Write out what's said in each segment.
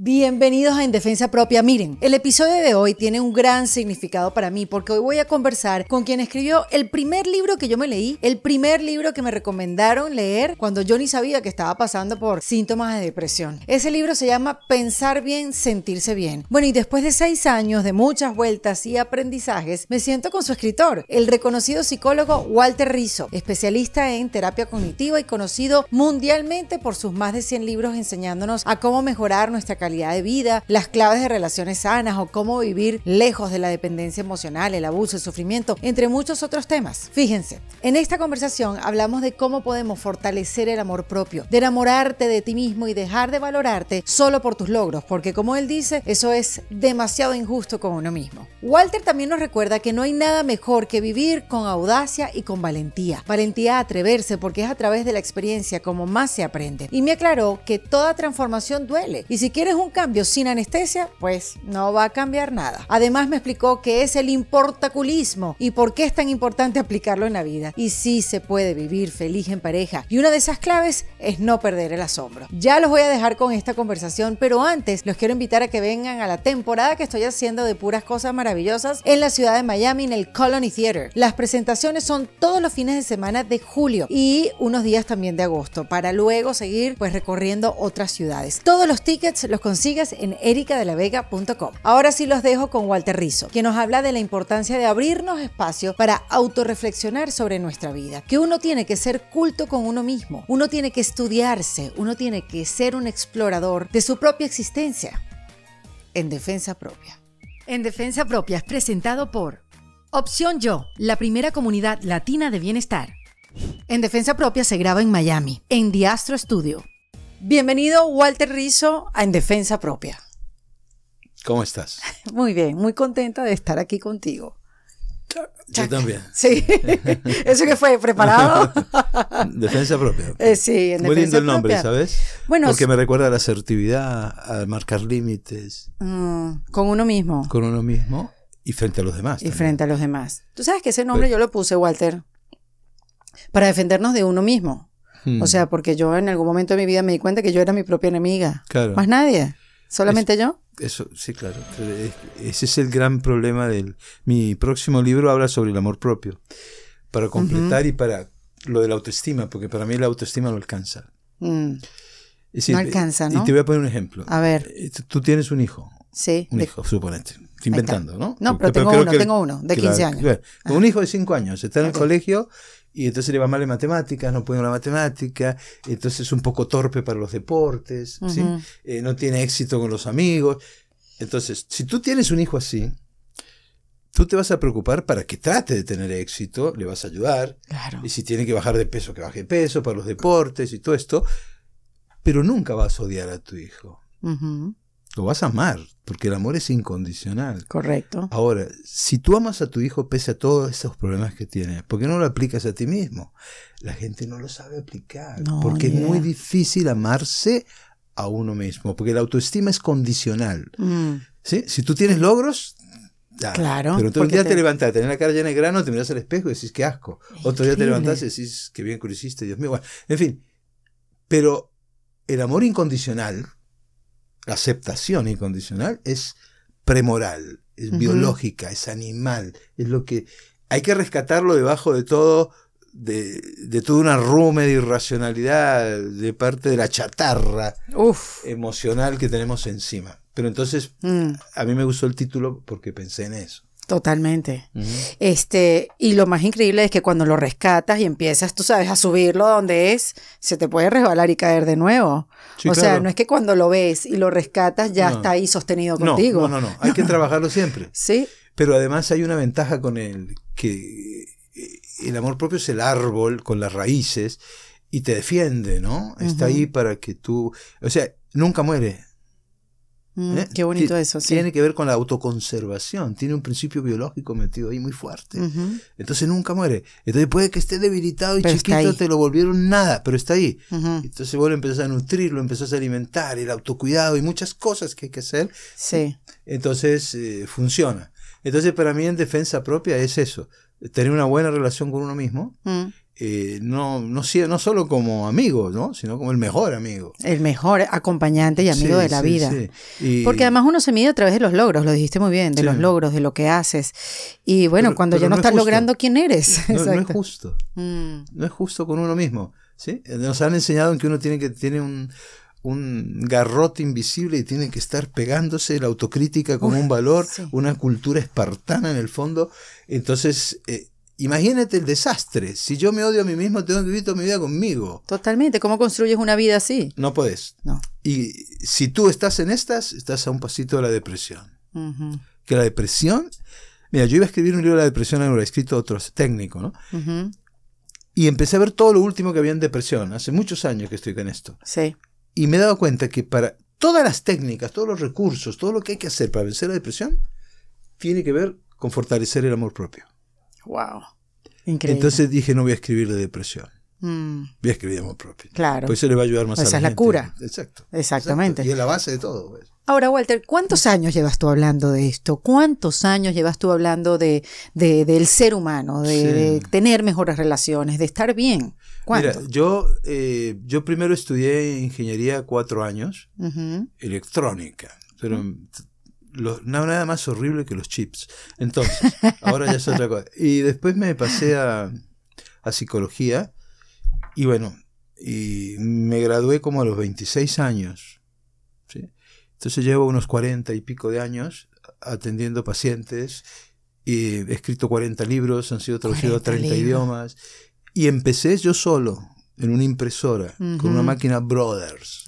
Bienvenidos a En Defensa Propia. Miren, el episodio de hoy tiene un gran significado para mí porque hoy voy a conversar con quien escribió el primer libro que yo me leí, el primer libro que me recomendaron leer cuando yo ni sabía que estaba pasando por síntomas de depresión. Ese libro se llama Pensar bien, sentirse bien. Bueno, y después de seis años de muchas vueltas y aprendizajes, me siento con su escritor, el reconocido psicólogo Walter Rizzo, especialista en terapia cognitiva y conocido mundialmente por sus más de 100 libros enseñándonos a cómo mejorar nuestra calidad de vida, las claves de relaciones sanas o cómo vivir lejos de la dependencia emocional, el abuso, el sufrimiento, entre muchos otros temas. Fíjense, en esta conversación hablamos de cómo podemos fortalecer el amor propio, de enamorarte de ti mismo y dejar de valorarte solo por tus logros, porque como él dice, eso es demasiado injusto con uno mismo. Walter también nos recuerda que no hay nada mejor que vivir con audacia y con valentía. Valentía a atreverse porque es a través de la experiencia como más se aprende. Y me aclaró que toda transformación duele. Y si quieres un cambio sin anestesia, pues no va a cambiar nada. Además me explicó qué es el importaculismo y por qué es tan importante aplicarlo en la vida. Y si se puede vivir feliz en pareja. Y una de esas claves es no perder el asombro. Ya los voy a dejar con esta conversación, pero antes los quiero invitar a que vengan a la temporada que estoy haciendo de puras cosas maravillosas en la ciudad de Miami, en el Colony Theater. Las presentaciones son todos los fines de semana de julio y unos días también de agosto, para luego seguir pues recorriendo otras ciudades. Todos los tickets los consigas en ericadelavega.com. Ahora sí los dejo con Walter Rizzo, que nos habla de la importancia de abrirnos espacio para autorreflexionar sobre nuestra vida, que uno tiene que ser culto con uno mismo, uno tiene que estudiarse, uno tiene que ser un explorador de su propia existencia en defensa propia. En defensa propia es presentado por Opción Yo, la primera comunidad latina de bienestar. En defensa propia se graba en Miami, en Diastro Studio. Bienvenido Walter Rizzo, a En Defensa Propia. ¿Cómo estás? Muy bien, muy contenta de estar aquí contigo. Yo también. Sí, eso que fue preparado. defensa propia. Eh, sí, en Muy lindo el nombre, ¿sabes? Bueno, Porque me recuerda a la asertividad, a marcar límites. Mm, con uno mismo. Con uno mismo y frente a los demás. Y frente a los demás. Tú sabes que ese nombre yo lo puse, Walter, para defendernos de uno mismo. O hmm. sea, porque yo en algún momento de mi vida me di cuenta que yo era mi propia enemiga. Claro. Más nadie. ¿Solamente yo? Eso, sí, claro. Ese es el gran problema del... Mi próximo libro habla sobre el amor propio. Para completar y para lo de la autoestima, porque para mí la autoestima no alcanza. Mm. no alcanza, ¿no? Y te voy a poner un ejemplo. A ver. Eh, tú tienes un hijo, un hijo, suponete. Inventando, ¿no? No, pero, tengo uno, tengo uno, de 15 años. un hijo de 5 años, está en el colegio y entonces le va mal en matemáticas, no puede la matemática, entonces es un poco torpe para los deportes, eh, no tiene éxito con los amigos. Entonces, si tú tienes un hijo así, tú te vas a preocupar para que trate de tener éxito, le vas a ayudar. Y si tiene que bajar de peso, que baje de peso para los deportes y todo esto. Pero nunca vas a odiar a tu hijo. Lo vas a amar, porque el amor es incondicional. Correcto. Ahora, si tú amas a tu hijo pese a todos esos problemas que tiene, ¿por qué no lo aplicas a ti mismo? La gente no lo sabe aplicar, porque es muy difícil amarse a uno mismo, porque la autoestima es condicional. Mm. ¿Sí? Si tú tienes logros, claro. Pero un día te, levantas, levantás, la cara llena de grano, te miras al espejo y decís, qué asco. Otro día te levantás y decís, qué bien que lo hiciste, Dios mío. en fin, pero el amor incondicional la aceptación incondicional es premoral, es biológica, es animal, es lo que hay que rescatarlo debajo de todo, de, de todo una rume de irracionalidad, de parte de la chatarra emocional que tenemos encima. Pero entonces, mm. a mí me gustó el título porque pensé en eso. Totalmente. Este, y lo más increíble es que cuando lo rescatas y empiezas, tú sabes, a subirlo donde es, se te puede resbalar y caer de nuevo. o sea, no es que cuando lo ves y lo rescatas ya está ahí sostenido contigo. No, no, no, hay que trabajarlo siempre. Sí. Pero además hay una ventaja con el que eh, el amor propio es el árbol con las raíces y te defiende, ¿no? Está ahí para que tú, o sea, nunca muere. Mm, ¿Eh? Qué bonito eso, sí. Tiene que ver con la autoconservación, tiene un principio biológico metido ahí muy fuerte. Entonces nunca muere. Entonces puede que esté debilitado y chiquito, te lo volvieron nada, pero está ahí. Entonces vos lo empezás a nutrirlo lo empezás a alimentar, el autocuidado y muchas cosas que hay que hacer. Sí. Entonces eh, funciona. Entonces para mí en defensa propia es eso, tener una buena relación con uno mismo. Mm. Eh, no, no solo como amigo, ¿no? sino como el mejor amigo. El mejor acompañante y amigo de la vida. Porque además uno se mide a través de los logros, lo dijiste muy bien, de los logros, de lo que haces. Y bueno, cuando ya no, estás logrando quién eres. No, es justo. Mm. No es justo con uno mismo. ¿sí? Nos han enseñado que uno tiene que tiene un, garrote invisible y tiene que estar pegándose la autocrítica como un valor, una cultura espartana en el fondo. Entonces... Eh, Imagínate el desastre. Si yo me odio a mí mismo, tengo que vivir toda mi vida conmigo. Totalmente. ¿Cómo construyes una vida así? No puedes. No. Y si tú estás en estas, estás a un pasito de la depresión. Que la depresión. Mira, yo iba a escribir un libro de la depresión, lo he escrito otro técnico, ¿no? Y empecé a ver todo lo último que había en depresión. Hace muchos años que estoy con esto. Sí. Y me he dado cuenta que para todas las técnicas, todos los recursos, todo lo que hay que hacer para vencer la depresión, tiene que ver con fortalecer el amor propio. Wow. Increíble. Entonces dije, no voy a escribir de depresión. Mm. Voy a escribir de amor propio. Claro. Pues eso le va a ayudar más pues a la Esa es la cura. Exacto. Exactamente. Y es la base de todo. Pues. Ahora, Walter, ¿cuántos años llevas tú hablando de esto? ¿Cuántos años llevas tú hablando de, del ser humano, de, tener mejores relaciones, de estar bien? ¿Cuánto? Mira, yo, eh, yo primero estudié ingeniería cuatro años, electrónica, pero lo, nada más horrible que los chips. Entonces, ahora ya es otra cosa. Y después me pasé a, psicología y bueno, y me gradué como a los 26 años. ¿sí? Entonces llevo unos 40 y pico de años atendiendo pacientes y he escrito 40 libros, han sido traducidos a 30 idiomas. Y empecé yo solo, en una impresora, con una máquina Brothers.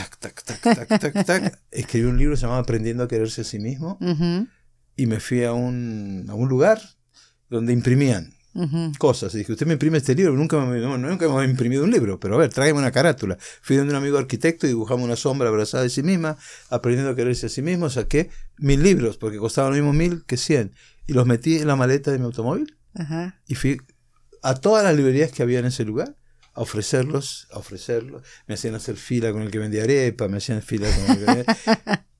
Escribí un libro llamado Aprendiendo a quererse a sí mismo y me fui a un, a un lugar donde imprimían cosas. Y dije, usted me imprime este libro, nunca me, no, nunca imprimido un libro, pero a ver, tráeme una carátula. Fui donde un amigo arquitecto y dibujamos una sombra abrazada de sí misma, aprendiendo a quererse a sí mismo, saqué mil libros, porque costaban lo mismo mil que cien, y los metí en la maleta de mi automóvil y fui a todas las librerías que había en ese lugar a ofrecerlos, a ofrecerlos. Me hacían hacer fila con el que vendía arepa, me hacían fila con el que vendía...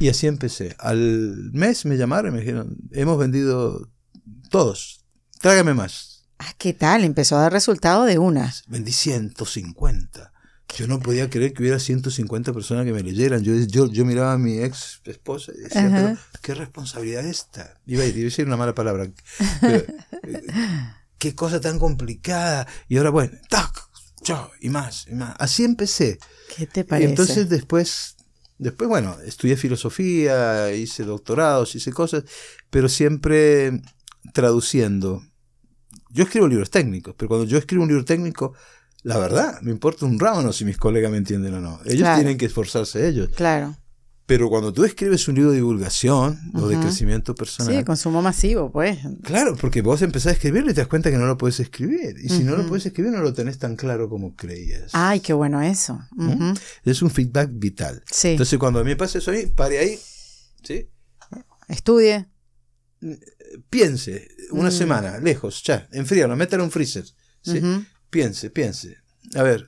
Y así empecé. Al mes me llamaron y me dijeron, hemos vendido todos, trágame más. Ah, ¿qué tal? Empezó a dar resultado de una. Vendí 150. Yo no podía creer que hubiera 150 personas que me leyeran. Yo, yo, miraba a mi ex esposa y decía, Pero, ¿qué responsabilidad esta? Iba a decir una mala palabra. Pero, qué cosa tan complicada. Y ahora, bueno, ¡tac! y más, y más. Así empecé. ¿Qué te parece? entonces después, después, bueno, estudié filosofía, hice doctorados, hice cosas, pero siempre traduciendo. Yo escribo libros técnicos, pero cuando yo escribo un libro técnico, la verdad, me importa un rábano si mis colegas me entienden o no. Ellos tienen que esforzarse ellos. Claro. Pero cuando tú escribes un libro de divulgación o de crecimiento personal. Sí, consumo masivo, pues. Claro, porque vos empezás a escribir y te das cuenta que no lo puedes escribir. Y si no lo puedes escribir, no lo tenés tan claro como creías. Ay, qué bueno eso. ¿Mm? Es un feedback vital. Entonces, cuando a mí pasa eso ahí, pare ahí. ¿Sí? Estudie. Mm, piense una mm. semana, lejos, ya, enfríalo, métalo en un freezer. ¿sí? Piense, piense. A ver,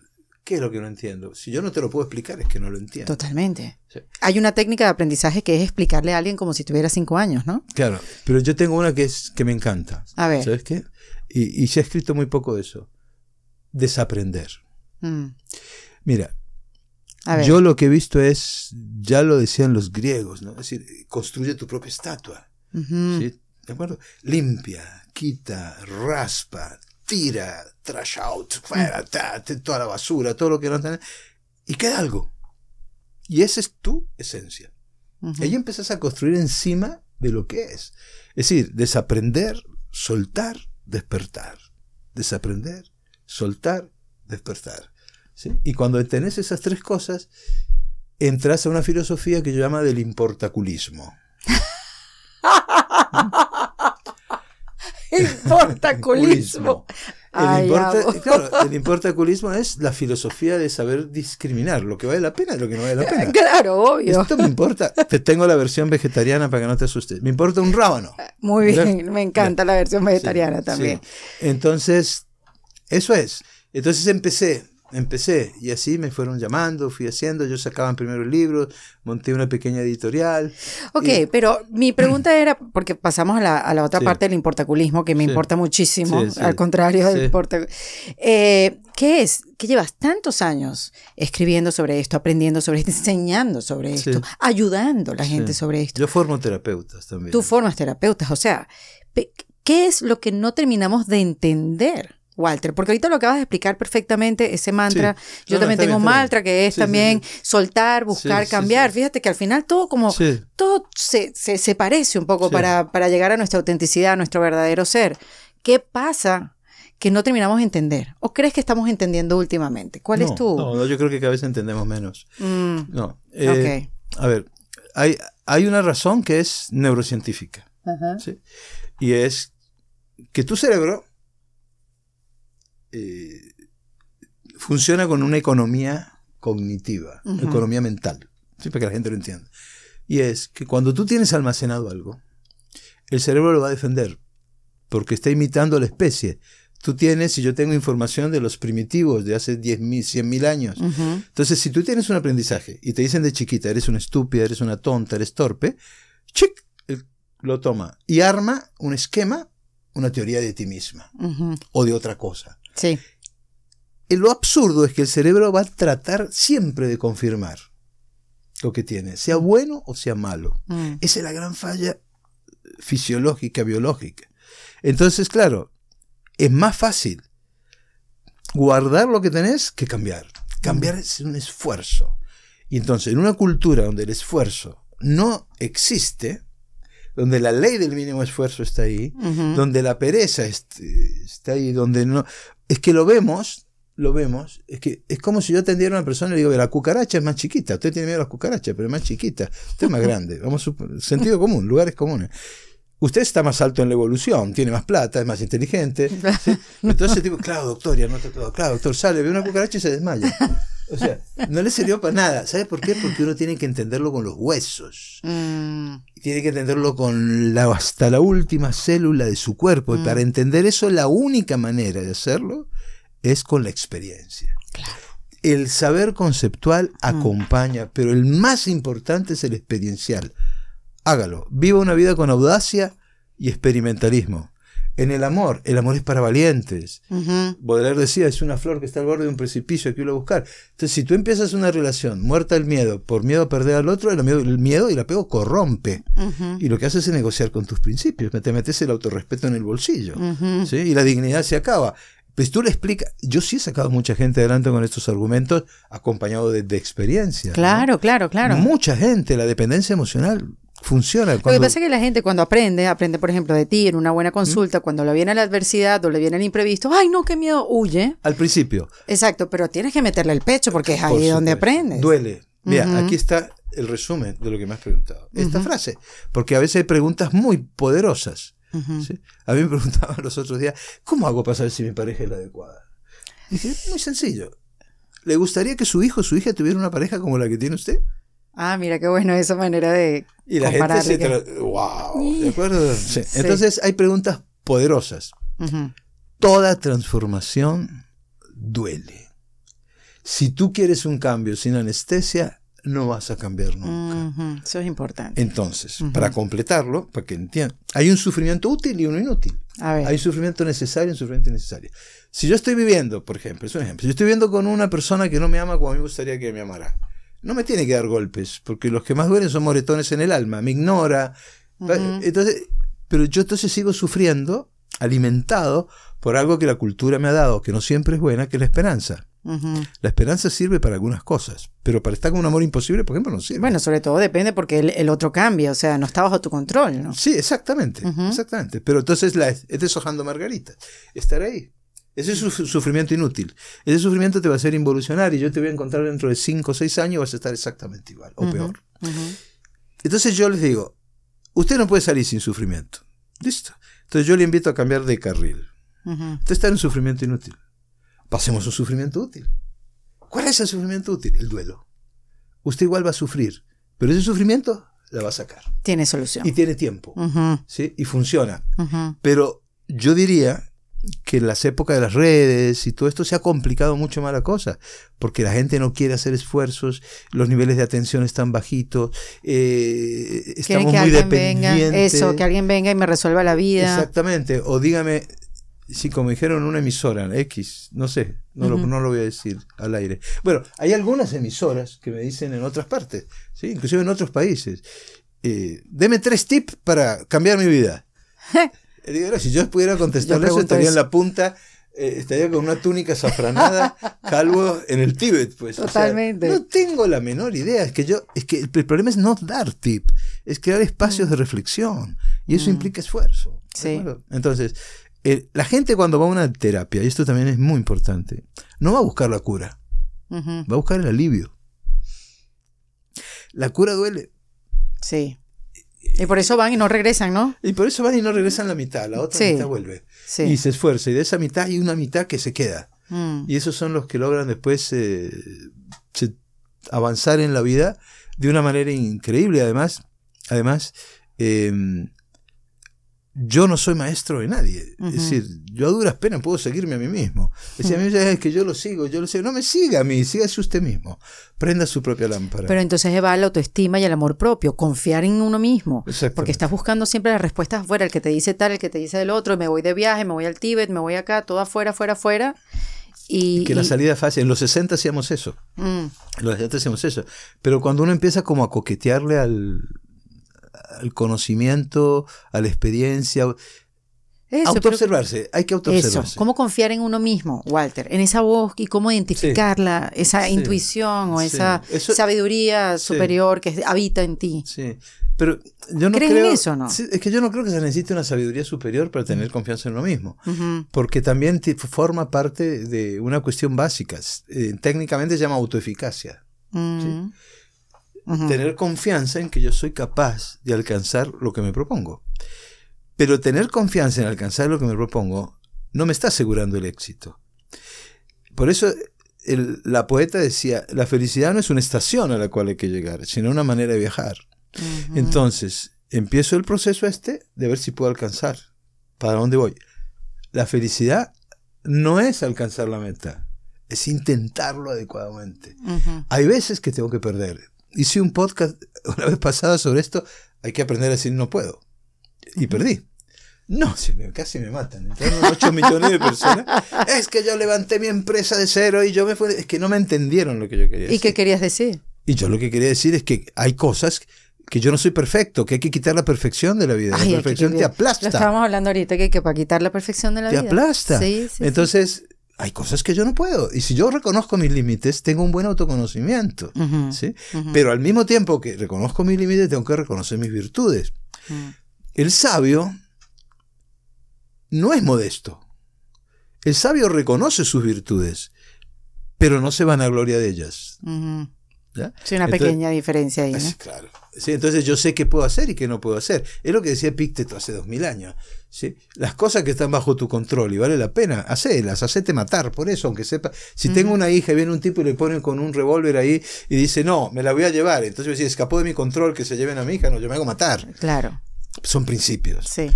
¿Qué es lo que no entiendo? Si yo no te lo puedo explicar, es que no lo entiendo. Totalmente. Hay una técnica de aprendizaje que es explicarle a alguien como si tuviera cinco años, ¿no? Claro, pero yo tengo una que, es, que me encanta. A ver. ¿Sabes qué? Y, se ha escrito muy poco de eso. Desaprender. Mm. Mira, yo lo que he visto es, ya lo decían los griegos, ¿no? Es decir, construye tu propia estatua. ¿De acuerdo? Limpia, quita, raspa, tira trash out, mm. toda la basura, todo lo que no tenés, y queda algo. Y esa es tu esencia. Y Ahí empezás a construir encima de lo que es. Es decir, desaprender, soltar, despertar. Desaprender, soltar, despertar. Y cuando tenés esas tres cosas, entras a una filosofía que yo llama del importaculismo. El, importa, claro, el importaculismo es la filosofía de saber discriminar lo que vale la pena y lo que no vale la pena. Claro, obvio. Esto me importa. Te tengo la versión vegetariana para que no te asustes. Me importa un rábano. Ah, muy bien, me encanta la versión vegetariana también. Entonces, eso es. Entonces empecé empecé y así me fueron llamando, fui haciendo, yo sacaba primero el libro, monté una pequeña editorial. Ok, pero mi pregunta era, porque pasamos a la, otra parte del importaculismo que me importa muchísimo, al contrario del importaculismo. Eh, ¿Qué es? Que llevas tantos años escribiendo sobre esto, aprendiendo sobre esto, enseñando sobre esto, ayudando a la gente sobre esto. Yo formo terapeutas también. Tú formas terapeutas, o sea, ¿qué es lo que no terminamos de entender? Walter, porque ahorita lo acabas de explicar perfectamente, ese mantra, yo también tengo un mantra que es también soltar, buscar, cambiar, fíjate que al final todo como, todo se, parece un poco para, llegar a nuestra autenticidad, a nuestro verdadero ser. ¿Qué pasa que no terminamos de entender? ¿O crees que estamos entendiendo últimamente? ¿Cuál es tu...? No, yo creo que a veces entendemos menos. Mm, no. Eh, a ver, hay, hay una razón que es neurocientífica. Y es que tu cerebro eh, funciona con una economía cognitiva, economía mental, para que la gente lo entienda. Y es que cuando tú tienes almacenado algo, el cerebro lo va a defender, porque está imitando a la especie. Tú tienes, y yo tengo información de los primitivos de hace 10.000, 100.000 años. Entonces, si tú tienes un aprendizaje y te dicen de chiquita, eres una estúpida, eres una tonta, eres torpe, chic, lo toma y arma un esquema, una teoría de ti misma o de otra cosa. Sí. Lo absurdo es que el cerebro va a tratar siempre de confirmar lo que tiene, sea bueno o sea malo. Mm. Esa es la gran falla fisiológica, biológica. Entonces, claro, es más fácil guardar lo que tenés que cambiar. Cambiar mm. es un esfuerzo. Y entonces, en una cultura donde el esfuerzo no existe, donde la ley del mínimo esfuerzo está ahí, donde la pereza está ahí, donde no, es que lo vemos, lo vemos, es que es como si yo atendiera a una persona y le digo, la cucaracha es más chiquita, usted tiene miedo a las cucarachas, pero es más chiquita, usted es más grande, vamos, sentido común, lugares comunes. Usted está más alto en la evolución, tiene más plata, es más inteligente. Entonces digo, claro, doctor, ya no está todo. Claro, doctor, sale, ve una cucaracha y se desmaya. O sea, no le sirvió para nada. ¿Sabes por qué? Porque uno tiene que entenderlo con los huesos. Mm. Tiene que entenderlo con hasta la última célula de su cuerpo. Y mm. para entender eso, la única manera de hacerlo es con la experiencia. Claro. El saber conceptual mm. acompaña, pero el más importante es el experiencial. Hágalo. Viva una vida con audacia y experimentalismo en el amor. El amor es para valientes. Baudelaire decía, es una flor que está al borde de un precipicio, hay que irlo a buscar. Entonces, si tú empiezas una relación muerta el miedo, por miedo a perder al otro, el miedo, y el apego corrompe. Y lo que haces es negociar con tus principios, te metes el autorrespeto en el bolsillo. Y la dignidad se acaba. Pues tú le explicas, yo sí he sacado mucha gente adelante con estos argumentos acompañado de, experiencia. Claro, claro, claro. Mucha gente, la dependencia emocional Funciona. Cuando... Lo que pasa es que la gente cuando aprende, aprende por ejemplo de ti en una buena consulta, cuando le viene la adversidad o le viene el imprevisto, ay no, qué miedo, huye. Al principio. Exacto, pero tienes que meterle el pecho porque es ahí donde aprendes. Duele. Mira, aquí está el resumen de lo que me has preguntado. Esta frase, porque a veces hay preguntas muy poderosas. A mí me preguntaban los otros días, ¿cómo hago para saber si mi pareja es la adecuada? dije, muy sencillo. ¿Le gustaría que su hijo o su hija tuviera una pareja como la que tiene usted? Ah, mira qué bueno esa manera de. Y la gente se. ¡Wow! Entonces hay preguntas poderosas. Toda transformación duele. Si tú quieres un cambio sin anestesia, no vas a cambiar nunca. Eso es importante. Entonces, para completarlo, para que entiendan, hay un sufrimiento útil y uno inútil. Hay sufrimiento necesario y un sufrimiento innecesario. Si yo estoy viviendo, por ejemplo, es un ejemplo, si yo estoy viviendo con una persona que no me ama como a mí me gustaría que me amara no me tiene que dar golpes, porque los que más duelen son moretones en el alma, me ignora. Entonces, pero yo entonces sigo sufriendo, alimentado por algo que la cultura me ha dado, que no siempre es buena, que es la esperanza. La esperanza sirve para algunas cosas, pero para estar con un amor imposible, por ejemplo, no sirve. Bueno, sobre todo depende porque el, otro cambia, o sea, no está bajo tu control, ¿no? Sí, exactamente, exactamente. Pero entonces la, es deshojando Margarita, estar ahí. Ese es sufrimiento inútil. Ese sufrimiento te va a hacer involucionar y yo te voy a encontrar dentro de 5 o 6 años vas a estar exactamente igual o peor. Entonces yo les digo, usted no puede salir sin sufrimiento. Listo. Entonces yo le invito a cambiar de carril. Usted está en sufrimiento inútil. Pasemos a un sufrimiento útil. ¿Cuál es el sufrimiento útil? El duelo. Usted igual va a sufrir, pero ese sufrimiento la va a sacar. Tiene solución. Y tiene tiempo. ¿sí? Y funciona. Pero yo diría que en las épocas de las redes y todo esto se ha complicado mucho más la cosa, porque la gente no quiere hacer esfuerzos, los niveles de atención están bajitos, eh, estamos que muy dependientes. Venga, eso, que alguien venga y me resuelva la vida. Exactamente, o dígame, si como dijeron en una emisora, X, no sé, no, lo, voy a decir al aire. Bueno, hay algunas emisoras que me dicen en otras partes, ¿sí? inclusive en otros países, eh, deme tres tips para cambiar mi vida. si yo pudiera contestarle eso, estaría en la punta, eh, estaría con una túnica safranada, calvo en el Tíbet, pues. Totalmente. no tengo la menor idea. Es que yo, es que el, problema es no dar tip, es crear espacios mm. de reflexión. Y eso mm. implica esfuerzo. Entonces, eh, la gente cuando va a una terapia, y esto también es muy importante, no va a buscar la cura. Va a buscar el alivio. La cura duele. Sí. Y por eso van y no regresan, ¿no? Y por eso van y no regresan la mitad, la otra mitad vuelve. Y se esfuerza, y de esa mitad hay una mitad que se queda. Mm. Y esos son los que logran después eh, avanzar en la vida de una manera increíble, además, además eh, yo no soy maestro de nadie. Es decir, yo a duras penas puedo seguirme a mí mismo. Es decir, a mí me es que yo lo sigo, yo lo sigo. No me siga a mí, sígase usted mismo. Prenda su propia lámpara. Pero entonces va la autoestima y el amor propio, confiar en uno mismo. Porque estás buscando siempre las respuestas afuera, el que te dice tal, el que te dice el otro, me voy de viaje, me voy al Tíbet, me voy acá, todo afuera, afuera, afuera. Y, que la salida es fácil. En los 60 hacíamos eso. Mm. En los 60 hacíamos eso. Pero cuando uno empieza como a coquetearle al, al conocimiento, a la experiencia. Eso, autoobservarse, hay que autoobservarse. Eso, cómo confiar en uno mismo, Walter, en esa voz y cómo identificarla, esa intuición o esa sabiduría superior que habita en ti. Sí. Pero yo ¿Crees en eso no? Es que yo no creo que se necesite una sabiduría superior para tener mm. confianza en uno mismo, porque también forma parte de una cuestión básica, eh, técnicamente se llama autoeficacia. ¿sí? Mm tener confianza en que yo soy capaz de alcanzar lo que me propongo. Pero tener confianza en alcanzar lo que me propongo no me está asegurando el éxito. Por eso la poeta decía, la felicidad no es una estación a la cual hay que llegar, sino una manera de viajar. Entonces, empiezo el proceso este de ver si puedo alcanzar. ¿Para dónde voy? La felicidad no es alcanzar la meta, es intentarlo adecuadamente. Hay veces que tengo que perder, hice un podcast una vez pasada sobre esto, hay que aprender a decir no puedo. Y perdí. No, me, casi me matan. a 8 millones de personas. Es que yo levanté mi empresa de cero y yo me fui. Es que no me entendieron lo que yo quería ¿Y decir. ¿Y qué querías decir? Y yo lo que quería decir es que hay cosas que yo no soy perfecto, que hay que quitar la perfección de la vida. la perfección te aplasta. Lo estábamos hablando ahorita que, que para quitar la perfección de la vida. Te aplasta. Sí, sí, Entonces, hay cosas que yo no puedo. Y si yo reconozco mis límites, tengo un buen autoconocimiento. ¿sí? Pero al mismo tiempo que reconozco mis límites, tengo que reconocer mis virtudes. Mm. El sabio no es modesto. El sabio reconoce sus virtudes, pero no se van a gloria de ellas. Sí, una pequeña diferencia ahí. claro. Sí, entonces yo sé qué puedo hacer y qué no puedo hacer. Es lo que decía Pícteto hace dos mil años. ¿sí? Las cosas que están bajo tu control y vale la pena, hacelas, hacete matar por eso, aunque sepa. Si tengo una hija y viene un tipo y le ponen con un revólver ahí y dice, no, me la voy a llevar. Entonces si escapó de mi control que se lleven a mi hija, no, yo me hago matar. Claro. Son principios. Sí.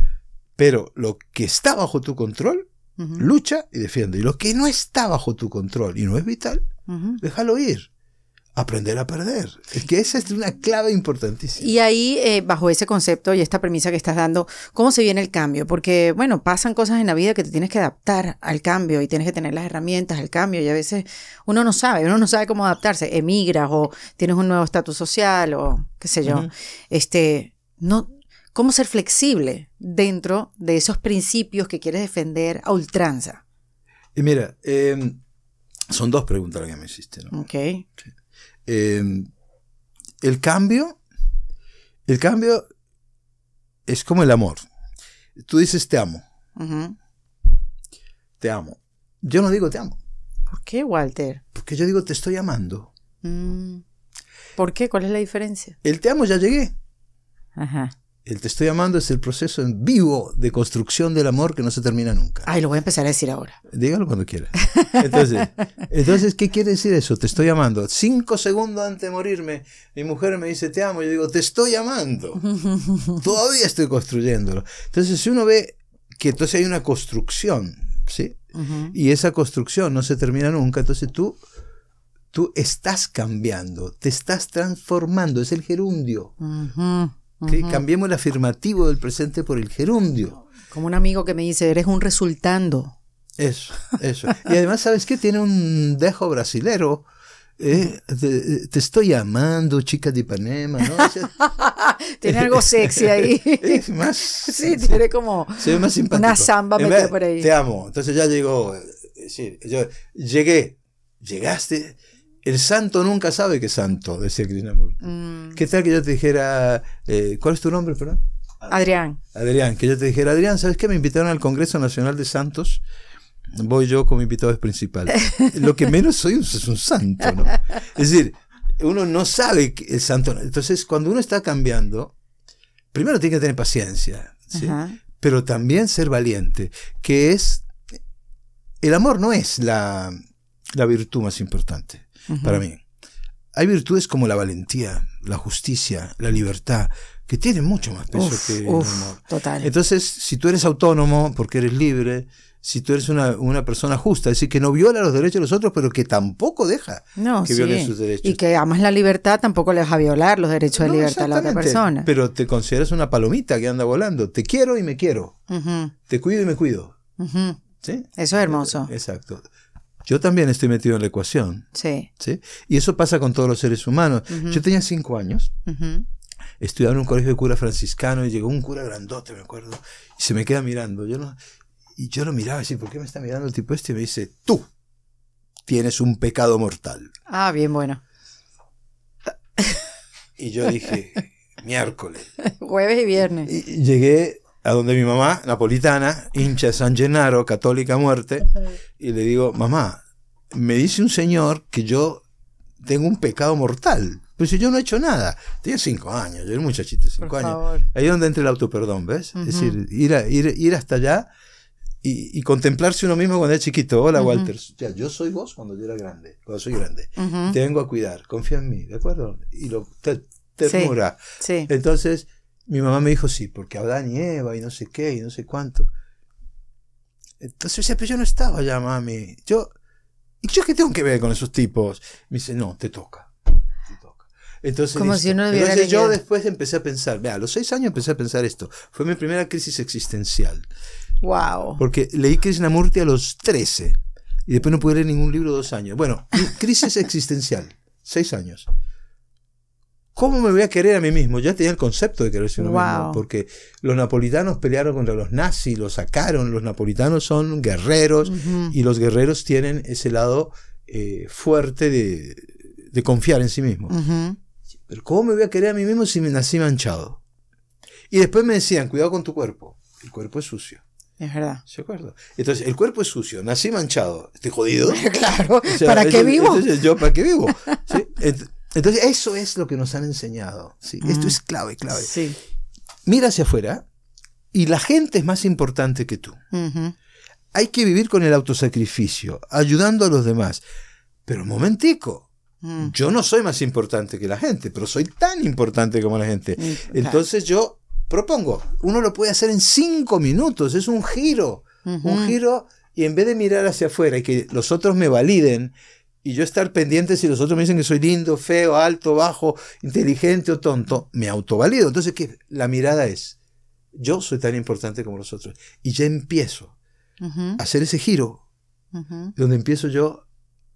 Pero lo que está bajo tu control, lucha y defiende. Y lo que no está bajo tu control y no es vital, déjalo ir aprender a perder. Es que esa es una clave importantísima. Y ahí, eh, bajo ese concepto y esta premisa que estás dando, ¿cómo se viene el cambio? Porque, bueno, pasan cosas en la vida que te tienes que adaptar al cambio y tienes que tener las herramientas al cambio y a veces uno no sabe, uno no sabe cómo adaptarse. Emigras o tienes un nuevo estatus social o qué sé yo. Este, no, ¿Cómo ser flexible dentro de esos principios que quieres defender a ultranza? Y mira, em, son dos preguntas las que me hiciste. Ok el cambio, el cambio es como el amor. Tú dices te amo. Te amo. Yo no digo te amo. ¿Por qué, Walter? Porque yo digo te estoy amando. Mm. ¿Por qué? ¿Cuál es la diferencia? El te amo ya llegué. Ajá el te estoy amando es el proceso en vivo de construcción del amor que no se termina nunca. Ay, lo voy a empezar a decir ahora. Dígalo cuando quiera. Entonces, entonces, ¿qué quiere decir eso? Te estoy amando. Cinco segundos antes de morirme, mi mujer me dice te amo. Yo digo, te estoy amando. Todavía estoy construyéndolo. Entonces, si uno ve que entonces hay una construcción, ¿sí? Y esa construcción no se termina nunca, entonces tú tú estás cambiando, te estás transformando, es el gerundio. Cambiemos el afirmativo del presente por el gerundio. Como un amigo que me dice, eres un resultando. Eso, eso. y además, ¿sabes qué? Tiene un dejo brasilero. Eh, eh, te, estoy amando, chica de Ipanema, ¿no? tiene algo sexy ahí. Sí, tiene como una samba por ahí. Te amo. Entonces ya llegó. Eh, sí, yo llegué, llegaste el santo nunca sabe que es santo, decía Krishnamurti. Mm. ¿Qué tal que yo te dijera, eh, ¿cuál es tu nombre, perdón? Adrián. Adrián, que yo te dijera, Adrián, ¿sabes qué? Me invitaron al Congreso Nacional de Santos. Voy yo como invitado principal. Lo que menos soy es un santo, Es decir, uno no sabe que el santo. Entonces, cuando uno está cambiando, primero tiene que tener paciencia, pero también ser valiente, que es. El amor no es la virtud más importante para mí. Hay virtudes como la valentía, la justicia, la libertad, que tienen mucho más peso que el amor. Total. Entonces, si tú eres autónomo porque eres libre, si tú eres una, persona justa, es decir, que no viola los derechos de los otros, pero que tampoco deja que violen sus derechos. Y que amas la libertad, tampoco le vas a violar los derechos de libertad a la otra persona. Pero te consideras una palomita que anda volando. Te quiero y me quiero. Te cuido y me cuido. Eso es hermoso. Exacto yo también estoy metido en la ecuación. Sí. ¿sí? Y eso pasa con todos los seres humanos. Yo tenía cinco años, estudiaba en un colegio de cura franciscano y llegó un cura grandote, me acuerdo, y se me queda mirando. Yo no, y yo lo miraba así, ¿por qué me está mirando el tipo este? Y me dice, tú tienes un pecado mortal. Ah, bien bueno. Y yo dije, miércoles. Jueves y viernes. Y llegué a donde mi mamá, napolitana, hincha de San Gennaro, católica muerte, y le digo, mamá, me dice un señor que yo tengo un pecado mortal. Pues yo no he hecho nada. Tenía cinco años, yo era un muchachito de cinco años. Ahí es donde entra el autoperdón, ¿ves? Es decir, ir, ir, ir hasta allá y, contemplarse uno mismo cuando era chiquito. Hola, Walters Walter. Ya, yo soy vos cuando yo era grande, cuando soy grande. Te vengo a cuidar, confía en mí, ¿de acuerdo? Y lo, te, sí. Entonces, mi mamá me dijo, sí, porque Adán y Eva y no sé qué y no sé cuánto. Entonces yo, pero yo no estaba ya, mami. Yo, ¿y yo qué tengo que ver con esos tipos? Me dice, no, te toca. Entonces, yo después empecé a pensar, vea, a los seis años empecé a pensar esto. Fue mi primera crisis existencial. Wow. Porque leí Krishnamurti a los trece y después no pude leer ningún libro dos años. Bueno, crisis existencial, seis años. ¿Cómo me voy a querer a mí mismo? Ya tenía el concepto de quererse a uno mismo, porque los napolitanos pelearon contra los nazis, los sacaron, los napolitanos son guerreros y los guerreros tienen ese lado eh, fuerte de, confiar en sí mismo. Pero ¿cómo me voy a querer a mí mismo si me nací manchado? Y después me decían, cuidado con tu cuerpo, el cuerpo es sucio. Es verdad. ¿Se acuerda? Entonces, el cuerpo es sucio, nací manchado, estoy jodido. claro, ¿para qué vivo? Entonces, yo, ¿para qué vivo? ¿Sí? Entonces, eso es lo que nos han enseñado. Esto es clave, clave. Sí. Mira hacia afuera y la gente es más importante que tú. Hay que vivir con el autosacrificio, ayudando a los demás. Pero un momentico, mm. yo no soy más importante que la gente, pero soy tan importante como la gente. Mm, Entonces yo propongo, uno lo puede hacer en cinco minutos, es un giro, un giro, y en vez de mirar hacia afuera y que los otros me validen, y yo estar pendiente si los otros me dicen que soy lindo, feo, alto, bajo, inteligente o tonto, me autovalido. Entonces, ¿qué? la mirada es, yo soy tan importante como los otros. Y ya empiezo a hacer ese giro, donde empiezo yo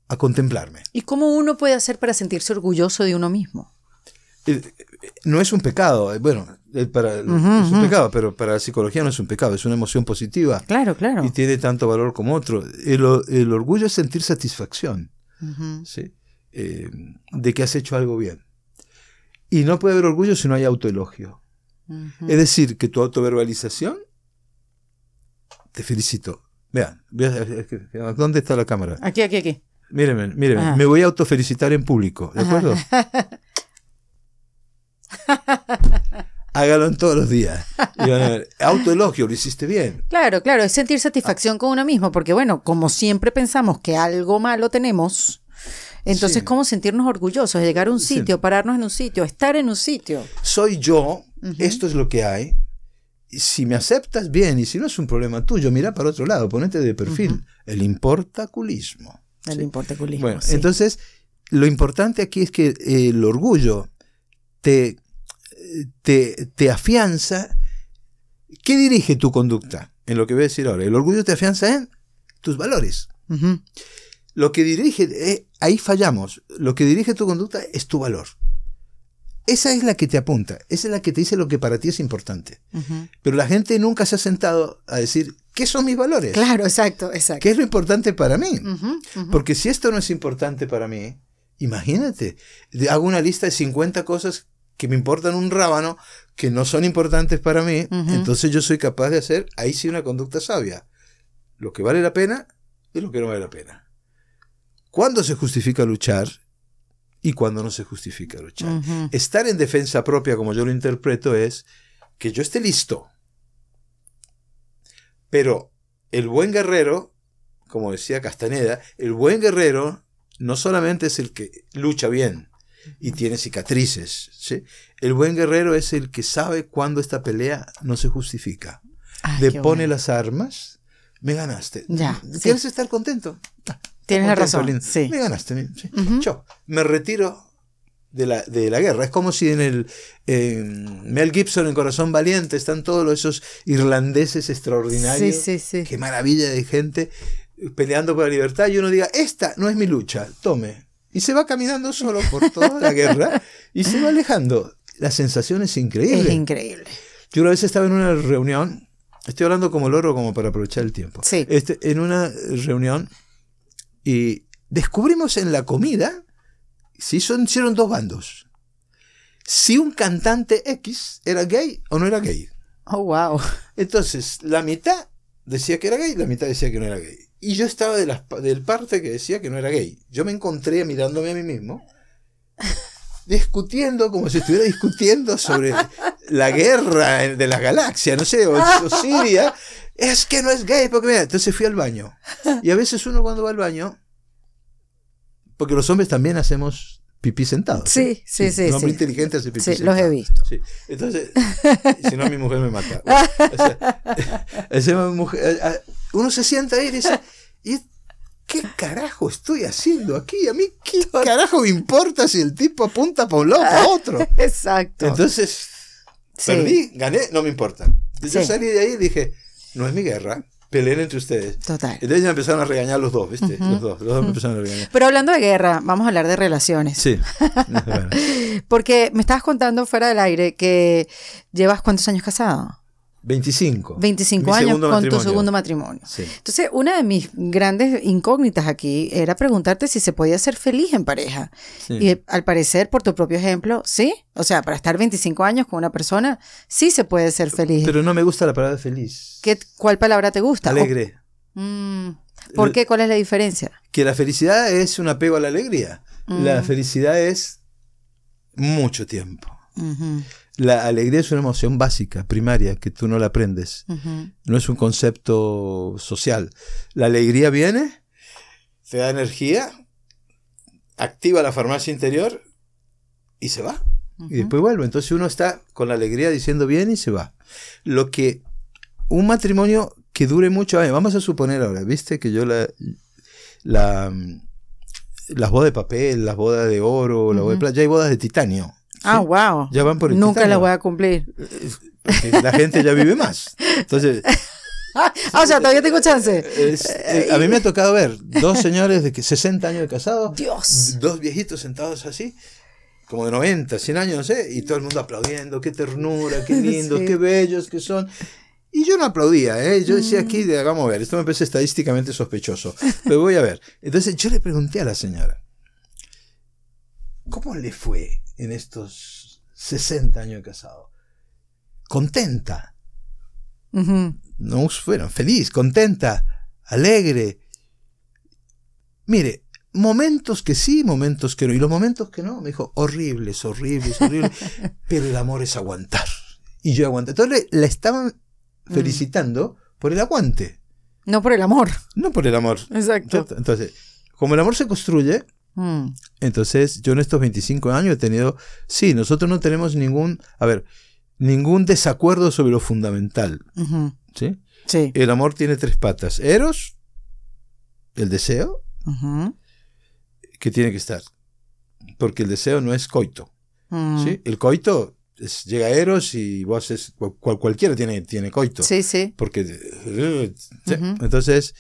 a contemplarme. ¿Y cómo uno puede hacer para sentirse orgulloso de uno mismo? Eh, no es un pecado, eh, bueno, eh, es un pecado, pero para la psicología no es un pecado, es una emoción positiva. Claro, claro. Y tiene tanto valor como otro. el orgullo es sentir satisfacción. ¿sí? Eh, de que has hecho algo bien. Y no puede haber orgullo si no hay autoelogio. Es decir, que tu autoverbalización, te felicito. Vean, ¿dónde está la cámara? Aquí, aquí, aquí. Mírenme, Me voy a auto felicitar en público, ¿de acuerdo? hágalo en todos los días. Y autoelogio, lo hiciste bien. Claro, claro, es sentir ah. satisfacción con uno mismo, porque bueno, como siempre pensamos que algo malo tenemos, entonces, ¿cómo sentirnos orgullosos? Llegar a un sitio, pararnos en un sitio, estar en un sitio. Soy yo, esto es lo que hay. Y si me aceptas, bien, y si no es un problema tuyo, mira para otro lado, ponete de perfil. El importaculismo. El importaculismo. entonces, lo importante aquí es que eh, el orgullo te te, afianza. ¿Qué dirige tu conducta? En lo que voy a decir ahora. El orgullo te afianza en tus valores. Lo que dirige, eh, ahí fallamos. Lo que dirige tu conducta es tu valor. Esa es la que te apunta, esa es la que te dice lo que para ti es importante. Pero la gente nunca se ha sentado a decir, ¿qué son mis valores? Claro, exacto, exacto. ¿Qué es lo importante para mí? Porque si esto no es importante para mí, imagínate, hago una lista de 50 cosas que me importan un rábano, que no son importantes para mí, entonces yo soy capaz de hacer ahí sí una conducta sabia. Lo que vale la pena y lo que no vale la pena. ¿Cuándo se justifica luchar y cuándo no se justifica luchar? Estar en defensa propia, como yo lo interpreto, es que yo esté listo. Pero el buen guerrero, como decía Castaneda, el buen guerrero no solamente es el que lucha bien, y tiene cicatrices. ¿sí? El buen guerrero es el que sabe cuándo esta pelea no se justifica. de ah, Depone las armas, me ganaste. Ya, ¿Quieres estar contento? Ah, Tienes razón. Me ganaste. Yo me retiro de la, de la, guerra. Es como si en el Mel Gibson en Corazón Valiente están todos esos irlandeses extraordinarios. Sí, sí, sí. Qué maravilla de gente peleando por la libertad. Y uno diga, esta no es mi lucha, tome. Y se va caminando solo por toda la guerra y se va alejando. La sensación es increíble. Es increíble. Yo una vez estaba en una reunión, estoy hablando como loro como para aprovechar el tiempo. Sí. Este, en una reunión y descubrimos en la comida, si son hicieron dos bandos. Si un cantante X era gay o no era gay. Oh, wow. Entonces, la mitad decía que era gay, la mitad decía que no era gay. Y yo estaba de las, del parte que decía que no era gay. Yo me encontré mirándome a mí mismo, discutiendo como si estuviera discutiendo sobre la guerra de las galaxias, no sé, o, o, Siria. Es que no es gay, porque mira, entonces fui al baño. Y a veces uno cuando va al baño, porque los hombres también hacemos pipí sentado. Sí, sí, sí. sí los inteligentes sí, los he visto. Entonces, si no, mi mujer me mata. Eh, eh, uno se sienta ahí y dice, ¿y qué carajo estoy haciendo aquí? ¿A mí qué carajo me importa si el tipo apunta para un lado o para ah, otro? Exacto. Entonces, perdí, gané, no me importa. Yo salí de ahí y dije, no es mi guerra. Pelear entre ustedes. Total. Entonces ya empezaron a regañar los dos, ¿viste? Los dos, los dos me empezaron a regañar. Pero hablando de guerra, vamos a hablar de relaciones. Sí. Porque me estabas contando fuera del aire que llevas cuántos años casado. 25. 25 años con tu segundo matrimonio. Entonces, una de mis grandes incógnitas aquí era preguntarte si se podía ser feliz en pareja. Y eh, al parecer, por tu propio ejemplo, sí. O sea, para estar 25 años con una persona, sí se puede ser feliz. Pero no me gusta la palabra feliz. ¿Qué, ¿Cuál palabra te gusta? Alegre. Mm, ¿Por qué? ¿Cuál es la diferencia? Que la felicidad es un apego a la alegría. La mm. felicidad es mucho tiempo la alegría es una emoción básica, primaria, que tú no la aprendes. No es un concepto social. La alegría viene, te da energía, activa la farmacia interior y se va. Y después vuelve. Entonces uno está con la alegría diciendo bien y se va. Lo que un matrimonio que dure mucho... vamos a suponer ahora, viste que yo la, la mm, las bodas de papel, las bodas de oro, la boda de plata, ya hay bodas de titanio. Ah, wow. Nunca la voy a cumplir. Eh, eh, la gente ya vive más. Entonces. ah, o sea, todavía tengo chance. Eh, a mí me ha tocado ver dos señores de 60 años de casado Dios. Dos viejitos sentados así, como de 90, 100 años, no y todo el mundo aplaudiendo. Qué ternura, qué lindo, qué bellos que son. Y yo no aplaudía, ¿eh? yo decía mm. aquí, vamos a ver, esto me parece estadísticamente sospechoso, pero voy a ver. Entonces yo le pregunté a la señora, ¿Cómo le fue en estos 60 años de casado? Contenta. No fueron feliz, contenta, alegre. Mire, momentos que sí, momentos que no. Y los momentos que no, me dijo, horribles, horribles, horribles. pero el amor es aguantar. Y yo aguanté. Entonces le, la estaban mm. felicitando por el aguante. No por el amor. No por el amor. Exacto. Entonces, como el amor se construye, Mm. Entonces, yo en estos 25 años he tenido, sí, nosotros no tenemos ningún, a ver, ningún desacuerdo sobre lo fundamental. ¿sí? El amor tiene tres patas. Eros, el deseo, que tiene que estar. Porque el deseo no es coito. Mm. ¿sí? El coito llega a Eros y vos es, cualquiera tiene, tiene coito. Sí, sí. Porque, eh, entonces,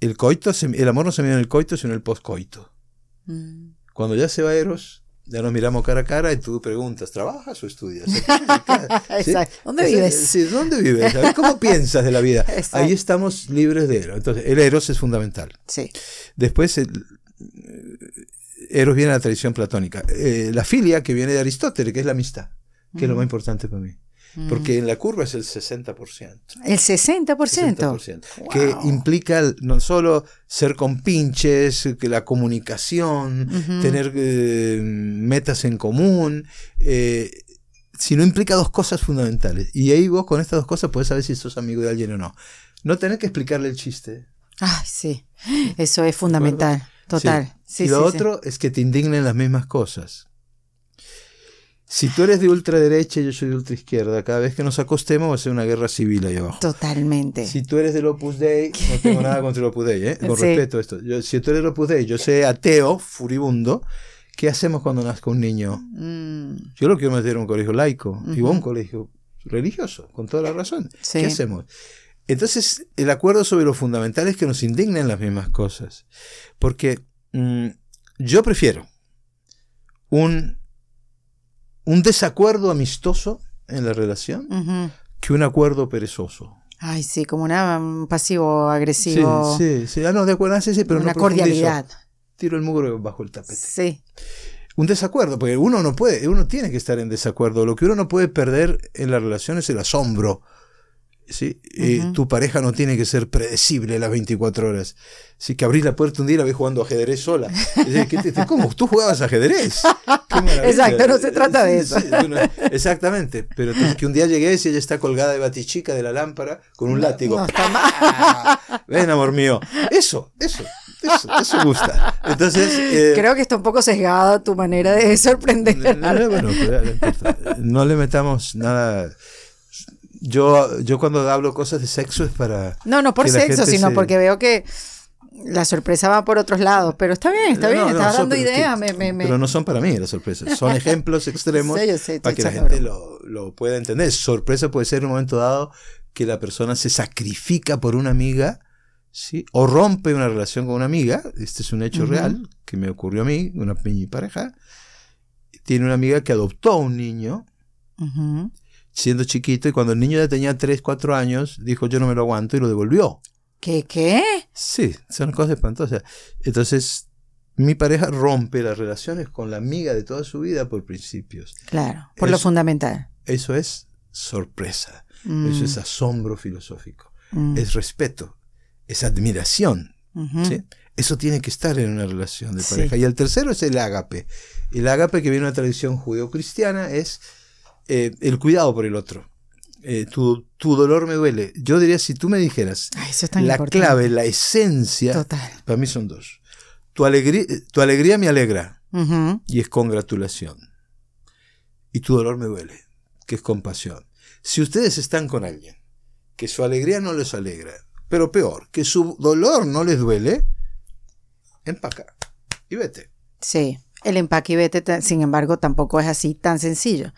el coito, el amor no se mide en el coito, sino en el postcoito. Mm. Cuando ya se va Eros, ya nos miramos cara a cara y tú preguntas, ¿trabajas o estudias? ¿Dónde vives? ¿Cómo piensas de la vida? Ahí estamos libres de Eros. Entonces, el Eros es fundamental. Después, eh, Eros viene a la tradición platónica. Eh, la filia, que viene de Aristóteles, que es la amistad, que es lo mm. más importante para mí porque en la curva es el 60%. El 60%. 60% Que implica no solo ser compinches, que la comunicación, tener eh, metas en común, eh, sino implica dos cosas fundamentales. Y ahí vos con estas dos cosas puedes saber si sos amigo de alguien o no. No tener que explicarle el chiste. Ah, sí, eso es fundamental, total. y lo otro es que te indignen las mismas cosas. Si tú eres de ultraderecha, yo soy de ultraizquierda. Cada vez que nos acostemos va a ser una guerra civil ahí abajo. Totalmente. Si tú eres del Opus Dei, no tengo nada contra el Opus Dei, ¿eh? con respeto a esto. si tú eres del Opus Dei, yo soy ateo, furibundo. ¿Qué hacemos cuando nazca un niño? Mm. Yo lo quiero meter a un colegio laico y un colegio religioso, con toda la razón. ¿Qué hacemos? Entonces, el acuerdo sobre lo fundamental es que nos indignen las mismas cosas. Porque mm, yo prefiero un un desacuerdo amistoso en la relación que un acuerdo perezoso. Ay, sí, como una, un pasivo agresivo. Sí, sí, sí. Ah, no, de acuerdo, ah, sí, sí, pero una cordialidad. Tiro el muro bajo el tapete. Sí. Un desacuerdo, porque uno no puede, uno tiene que estar en desacuerdo. Lo que uno no puede perder en la relación es el asombro ¿sí? Eh, tu pareja no tiene que ser predecible las 24 horas. si que abrís la puerta un día y la ves jugando ajedrez sola. ¿Cómo? ¿Tú jugabas ajedrez? Exacto, no se trata de eso. exactamente, pero que un día llegué y ella está colgada de batichica de la lámpara con un látigo. No, ¡Ah! Ven, amor mío. Eso, eso. Eso, eso gusta. Entonces, eh, Creo que está un poco sesgada tu manera de sorprender. No, no le metamos nada yo, yo cuando hablo cosas de sexo es para... No, no por sexo, sino porque veo que la sorpresa va por otros lados, pero está bien, está bien, está dando idea. Pero no son para mí las sorpresas, son ejemplos extremos para que la gente lo, lo, pueda entender. Sorpresa puede ser en un momento dado que la persona se sacrifica por una amiga ¿sí? o rompe una relación con una amiga. Este es un hecho real que me ocurrió a mí, una pequeña pareja. Tiene una amiga que adoptó un niño siendo chiquito y cuando el niño ya tenía 3, 4 años, dijo yo no me lo aguanto y lo devolvió. ¿Qué qué? Sí, son cosas espantosas. Entonces, mi pareja rompe las relaciones con la amiga de toda su vida por principios. Claro, por lo fundamental. Eso es sorpresa, mm. eso es asombro filosófico, mm. es respeto, es admiración. ¿sí? Eso tiene que estar en una relación de pareja. Y el tercero es el ágape. El ágape que viene de una tradición judeocristiana es eh, el cuidado por el otro. Eh, tu, dolor me duele. Yo diría, si tú me dijeras, la clave, la esencia, para mí son dos. Tu, alegría, eh, tu alegría me alegra y es congratulación. Y tu dolor me duele, que es compasión. Si ustedes están con alguien que su alegría no les alegra, pero peor, que su dolor no les duele, empaca y vete. Sí. El empaque y vete, sin embargo, tampoco es así tan sencillo.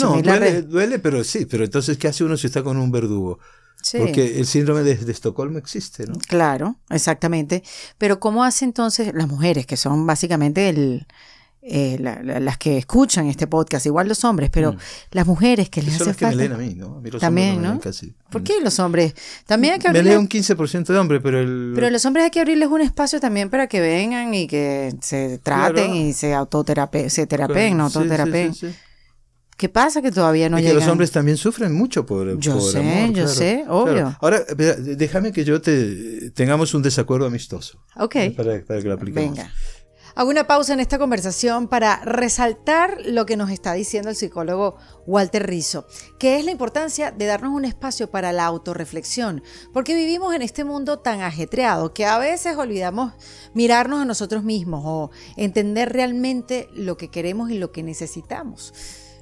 no, duele, pero sí, pero entonces, ¿qué hace uno si está con un verdugo? Porque el síndrome de, Estocolmo existe, ¿no? Claro, exactamente. Pero ¿cómo hace entonces las mujeres, que son básicamente el, eh, las que escuchan este podcast, igual los hombres, pero mm. las mujeres que les hace falta. a mí, ¿no? También, ¿no? ¿Por qué los hombres? También hay que abrirles... Me leen un 15% de hombres, pero el... Pero los hombres hay que abrirles un espacio también para que vengan y que se traten y se autoterapen, se terapeen, no autoterapen. ¿Qué pasa que todavía no llegan? los hombres también sufren mucho por Yo sé, yo sé, obvio. Ahora, déjame que yo te... tengamos un desacuerdo amistoso. Ok. ¿Eh? Para, que lo apliquemos. Venga. Hago una pausa en esta conversación para resaltar lo que nos está diciendo el psicólogo Walter Rizzo, que es la importancia de darnos un espacio para la autorreflexión, porque vivimos en este mundo tan ajetreado que a veces olvidamos mirarnos a nosotros mismos o entender realmente lo que queremos y lo que necesitamos.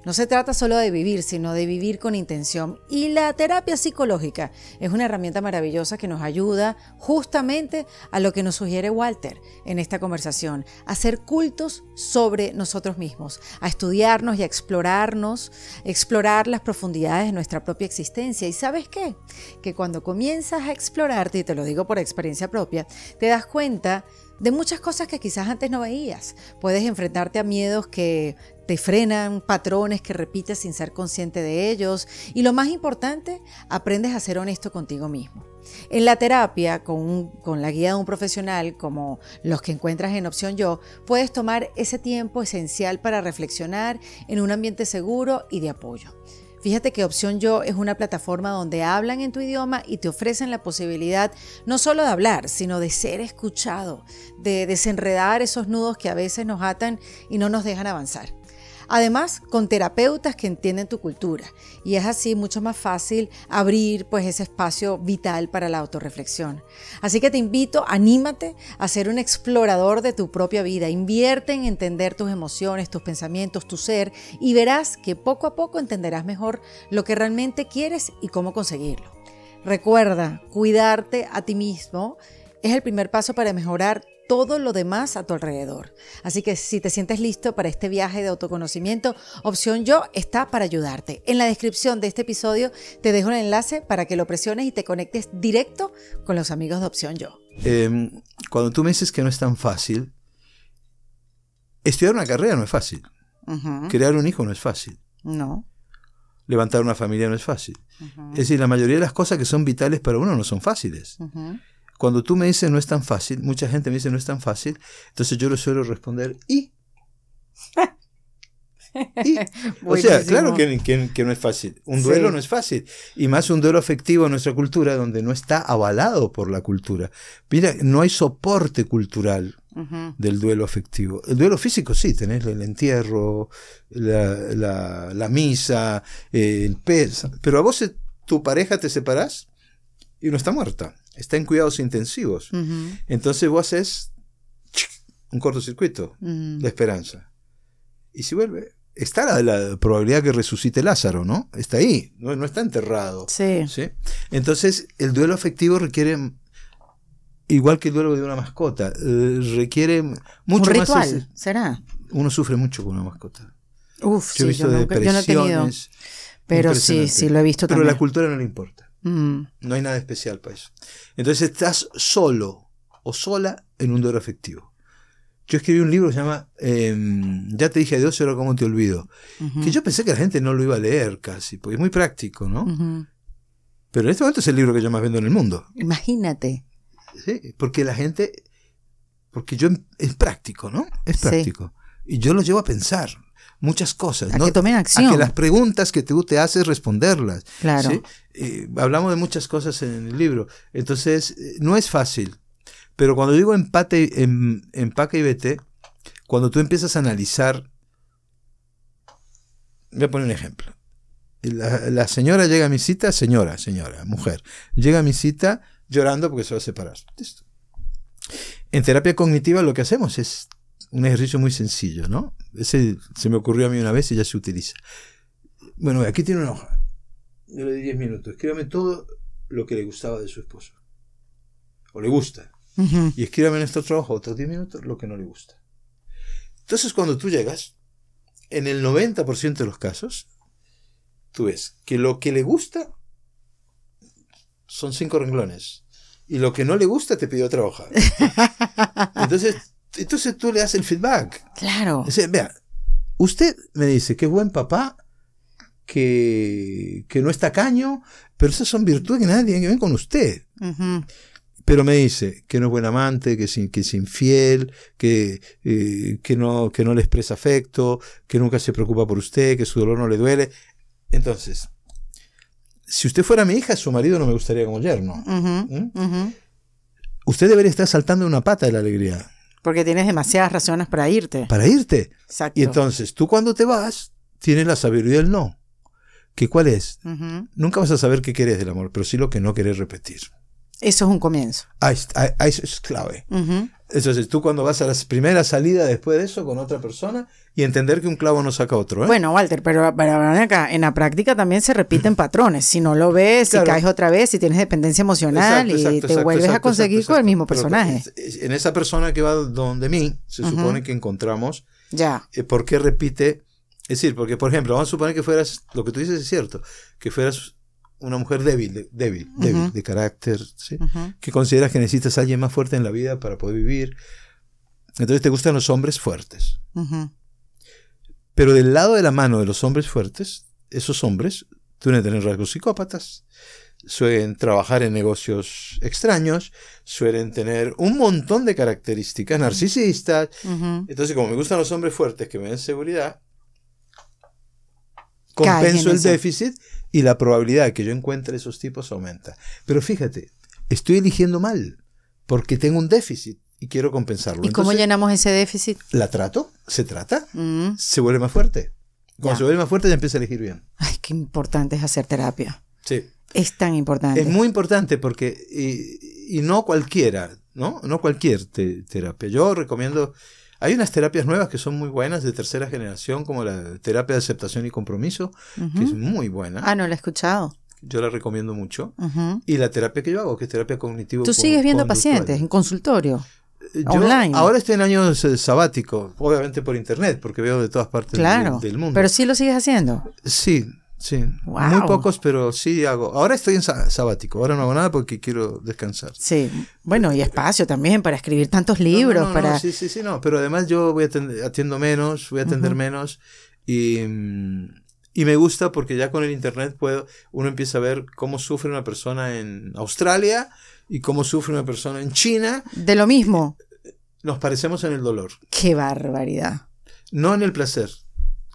No se trata solo de vivir, sino de vivir con intención. Y la terapia psicológica es una herramienta maravillosa que nos ayuda justamente a lo que nos sugiere Walter en esta conversación, a hacer cultos sobre nosotros mismos, a estudiarnos y a explorarnos, explorar las profundidades de nuestra propia existencia. ¿Y sabes qué? Que cuando comienzas a explorarte, y te lo digo por experiencia propia, te das cuenta de muchas cosas que quizás antes no veías. Puedes enfrentarte a miedos que te frenan, patrones que repites sin ser consciente de ellos y lo más importante, aprendes a ser honesto contigo mismo. En la terapia, con, la guía de un profesional como los que encuentras en Opción Yo, puedes tomar ese tiempo esencial para reflexionar en un ambiente seguro y de apoyo. Fíjate que Opción Yo es una plataforma donde hablan en tu idioma y te ofrecen la posibilidad no solo de hablar, sino de ser escuchado, de desenredar esos nudos que a veces nos atan y no nos dejan avanzar. Además, con terapeutas que entienden tu cultura. Y es así mucho más fácil abrir pues ese espacio vital para la autorreflexión. Así que te invito, anímate a ser un explorador de tu propia vida. Invierte en entender tus emociones, tus pensamientos, tu ser y verás que poco a poco entenderás mejor lo que realmente quieres y cómo conseguirlo. Recuerda, cuidarte a ti mismo es el primer paso para mejorar todo lo demás a tu alrededor. Así que si te sientes listo para este viaje de autoconocimiento, Opción Yo está para ayudarte. En la descripción de este episodio te dejo un enlace para que lo presiones y te conectes directo con los amigos de Opción Yo. Em, cuando tú me dices que no es tan fácil, estudiar una carrera no es fácil. Crear un hijo no es fácil. No. Levantar una familia no es fácil. Es decir, la mayoría de las cosas que son vitales para uno no son fáciles. Cuando tú me dices no es tan fácil, mucha gente me dice no es tan fácil, entonces yo le suelo responder y. o sea, claro que, no es fácil. Un duelo no es fácil. Y más un duelo afectivo en nuestra cultura, donde no está avalado por la cultura. Mira, no hay soporte cultural del duelo afectivo. El duelo físico sí, tenés el entierro, la, misa, eh, el pez. Pero a vos, eh, tu pareja, te separas y no está muerta está en cuidados intensivos. Entonces vos haces un cortocircuito de esperanza. Y si vuelve, está la, probabilidad que resucite Lázaro, ¿no? Está ahí, no, está enterrado. Sí. Entonces, el duelo afectivo requiere, igual que el duelo de una mascota, eh, requiere mucho ¿Un ritual, ¿será? Uno sufre mucho con una mascota. Uf, sí, yo, no, he tenido. Pero sí, sí, lo he visto Pero la cultura no le importa. Mm. No hay nada especial para eso. Entonces estás solo o sola en un dolor afectivo. Yo escribí un libro que se llama em, Ya te dije adiós, ahora cómo te olvido. Que yo pensé que la gente no lo iba a leer casi, porque es muy práctico, ¿no? Pero en este momento es el libro que yo más vendo en el mundo. Imagínate. Sí, porque la gente, porque yo em, es práctico, ¿no? Es práctico. Y yo lo llevo a pensar muchas cosas. A ¿no? que tomen acción. A que las preguntas que tú te haces, responderlas. Claro. Eh, hablamos de muchas cosas en el libro. Entonces, eh, no es fácil. Pero cuando digo empate, em, empaque y vete, cuando tú empiezas a analizar, voy a poner un ejemplo. La, la, señora llega a mi cita, señora, señora, mujer, llega a mi cita llorando porque se va a separar. En terapia cognitiva lo que hacemos es un ejercicio muy sencillo, ¿no? Ese se me ocurrió a mí una vez y ya se utiliza. Bueno, aquí tiene una hoja. Yo le di 10 minutos. Escríbame todo lo que le gustaba de su esposo. O le gusta. Y escríbame en esta otra hoja otros 10 minutos lo que no le gusta. Entonces, cuando tú llegas, en el 90% de los casos, tú ves que lo que le gusta son cinco renglones. Y lo que no le gusta te pidió otra hoja. Entonces, entonces tú le das el feedback. Claro. vea, usted me dice que buen papá, que, no está caño pero esas son virtudes que nadie tiene que ver con usted. Pero me dice que no es buen amante, que, es, que es infiel, eh, que, no, que no le expresa afecto, que nunca se preocupa por usted, que su dolor no le duele. Entonces, si usted fuera mi hija, su marido no me gustaría como yerno. ¿Mm? Usted debería estar saltando una pata de la alegría. Porque tienes demasiadas razones para irte. Para irte. Exacto. Y entonces, tú cuando te vas, tienes la sabiduría del no. ¿Qué cuál es? Nunca vas a saber qué querés del amor, pero sí lo que no querés repetir. Eso es un comienzo. ahí eso es clave. Entonces, tú cuando vas a la primera salida después de eso con otra persona y entender que un clavo no saca otro. ¿eh? Bueno, Walter, pero para acá, en la práctica también se repiten patrones. Si no lo ves, si caes otra vez, si tienes dependencia emocional y te vuelves a conseguir con el mismo personaje. en esa persona que va donde mí, se supone que encontramos ya. Eh, por qué repite. Es decir, porque por ejemplo, vamos a suponer que fueras, lo que tú dices es cierto, que fueras una mujer débil, débil, débil de carácter, que consideras que necesitas a alguien más fuerte en la vida para poder vivir. Entonces te gustan los hombres fuertes. Pero del lado de la mano de los hombres fuertes, esos hombres suelen tener rasgos psicópatas, suelen trabajar en negocios extraños, suelen tener un montón de características narcisistas. Entonces, como me gustan los hombres fuertes que me den seguridad, compenso el déficit y la probabilidad de que yo encuentre esos tipos aumenta. Pero fíjate, estoy eligiendo mal porque tengo un déficit y quiero compensarlo. ¿Y cómo llenamos ese déficit? La trato, se trata, mm. se vuelve más fuerte. Cuando se vuelve más fuerte ya empieza a elegir bien. Ay, qué importante es hacer terapia. Sí. Es tan importante. Es muy importante porque, y, no cualquiera, ¿no? No cualquier terapia. Yo recomiendo hay unas terapias nuevas que son muy buenas de tercera generación, como la terapia de aceptación y compromiso, que es muy buena. Ah, no la he escuchado. Yo la recomiendo mucho. Y la terapia que yo hago, que es terapia cognitiva ¿Tú sigues viendo pacientes en consultorio? Eh, Online. ahora estoy en años eh, sabático, obviamente por internet, porque veo de todas partes del, mundo claro Pero sí lo sigues haciendo. Sí, Sí. Muy pocos, pero sí hago. Ahora estoy en sabático, ahora no hago nada porque quiero descansar. Sí. Bueno, y espacio también para escribir tantos libros. para... sí, sí, sí, no. Pero además yo voy atiendo menos, voy a atender menos. Y, y, me gusta porque ya con el internet puedo, uno empieza a ver cómo sufre una persona en Australia y cómo sufre una persona en China. De lo mismo. Nos parecemos en el dolor. Qué barbaridad. No en el placer.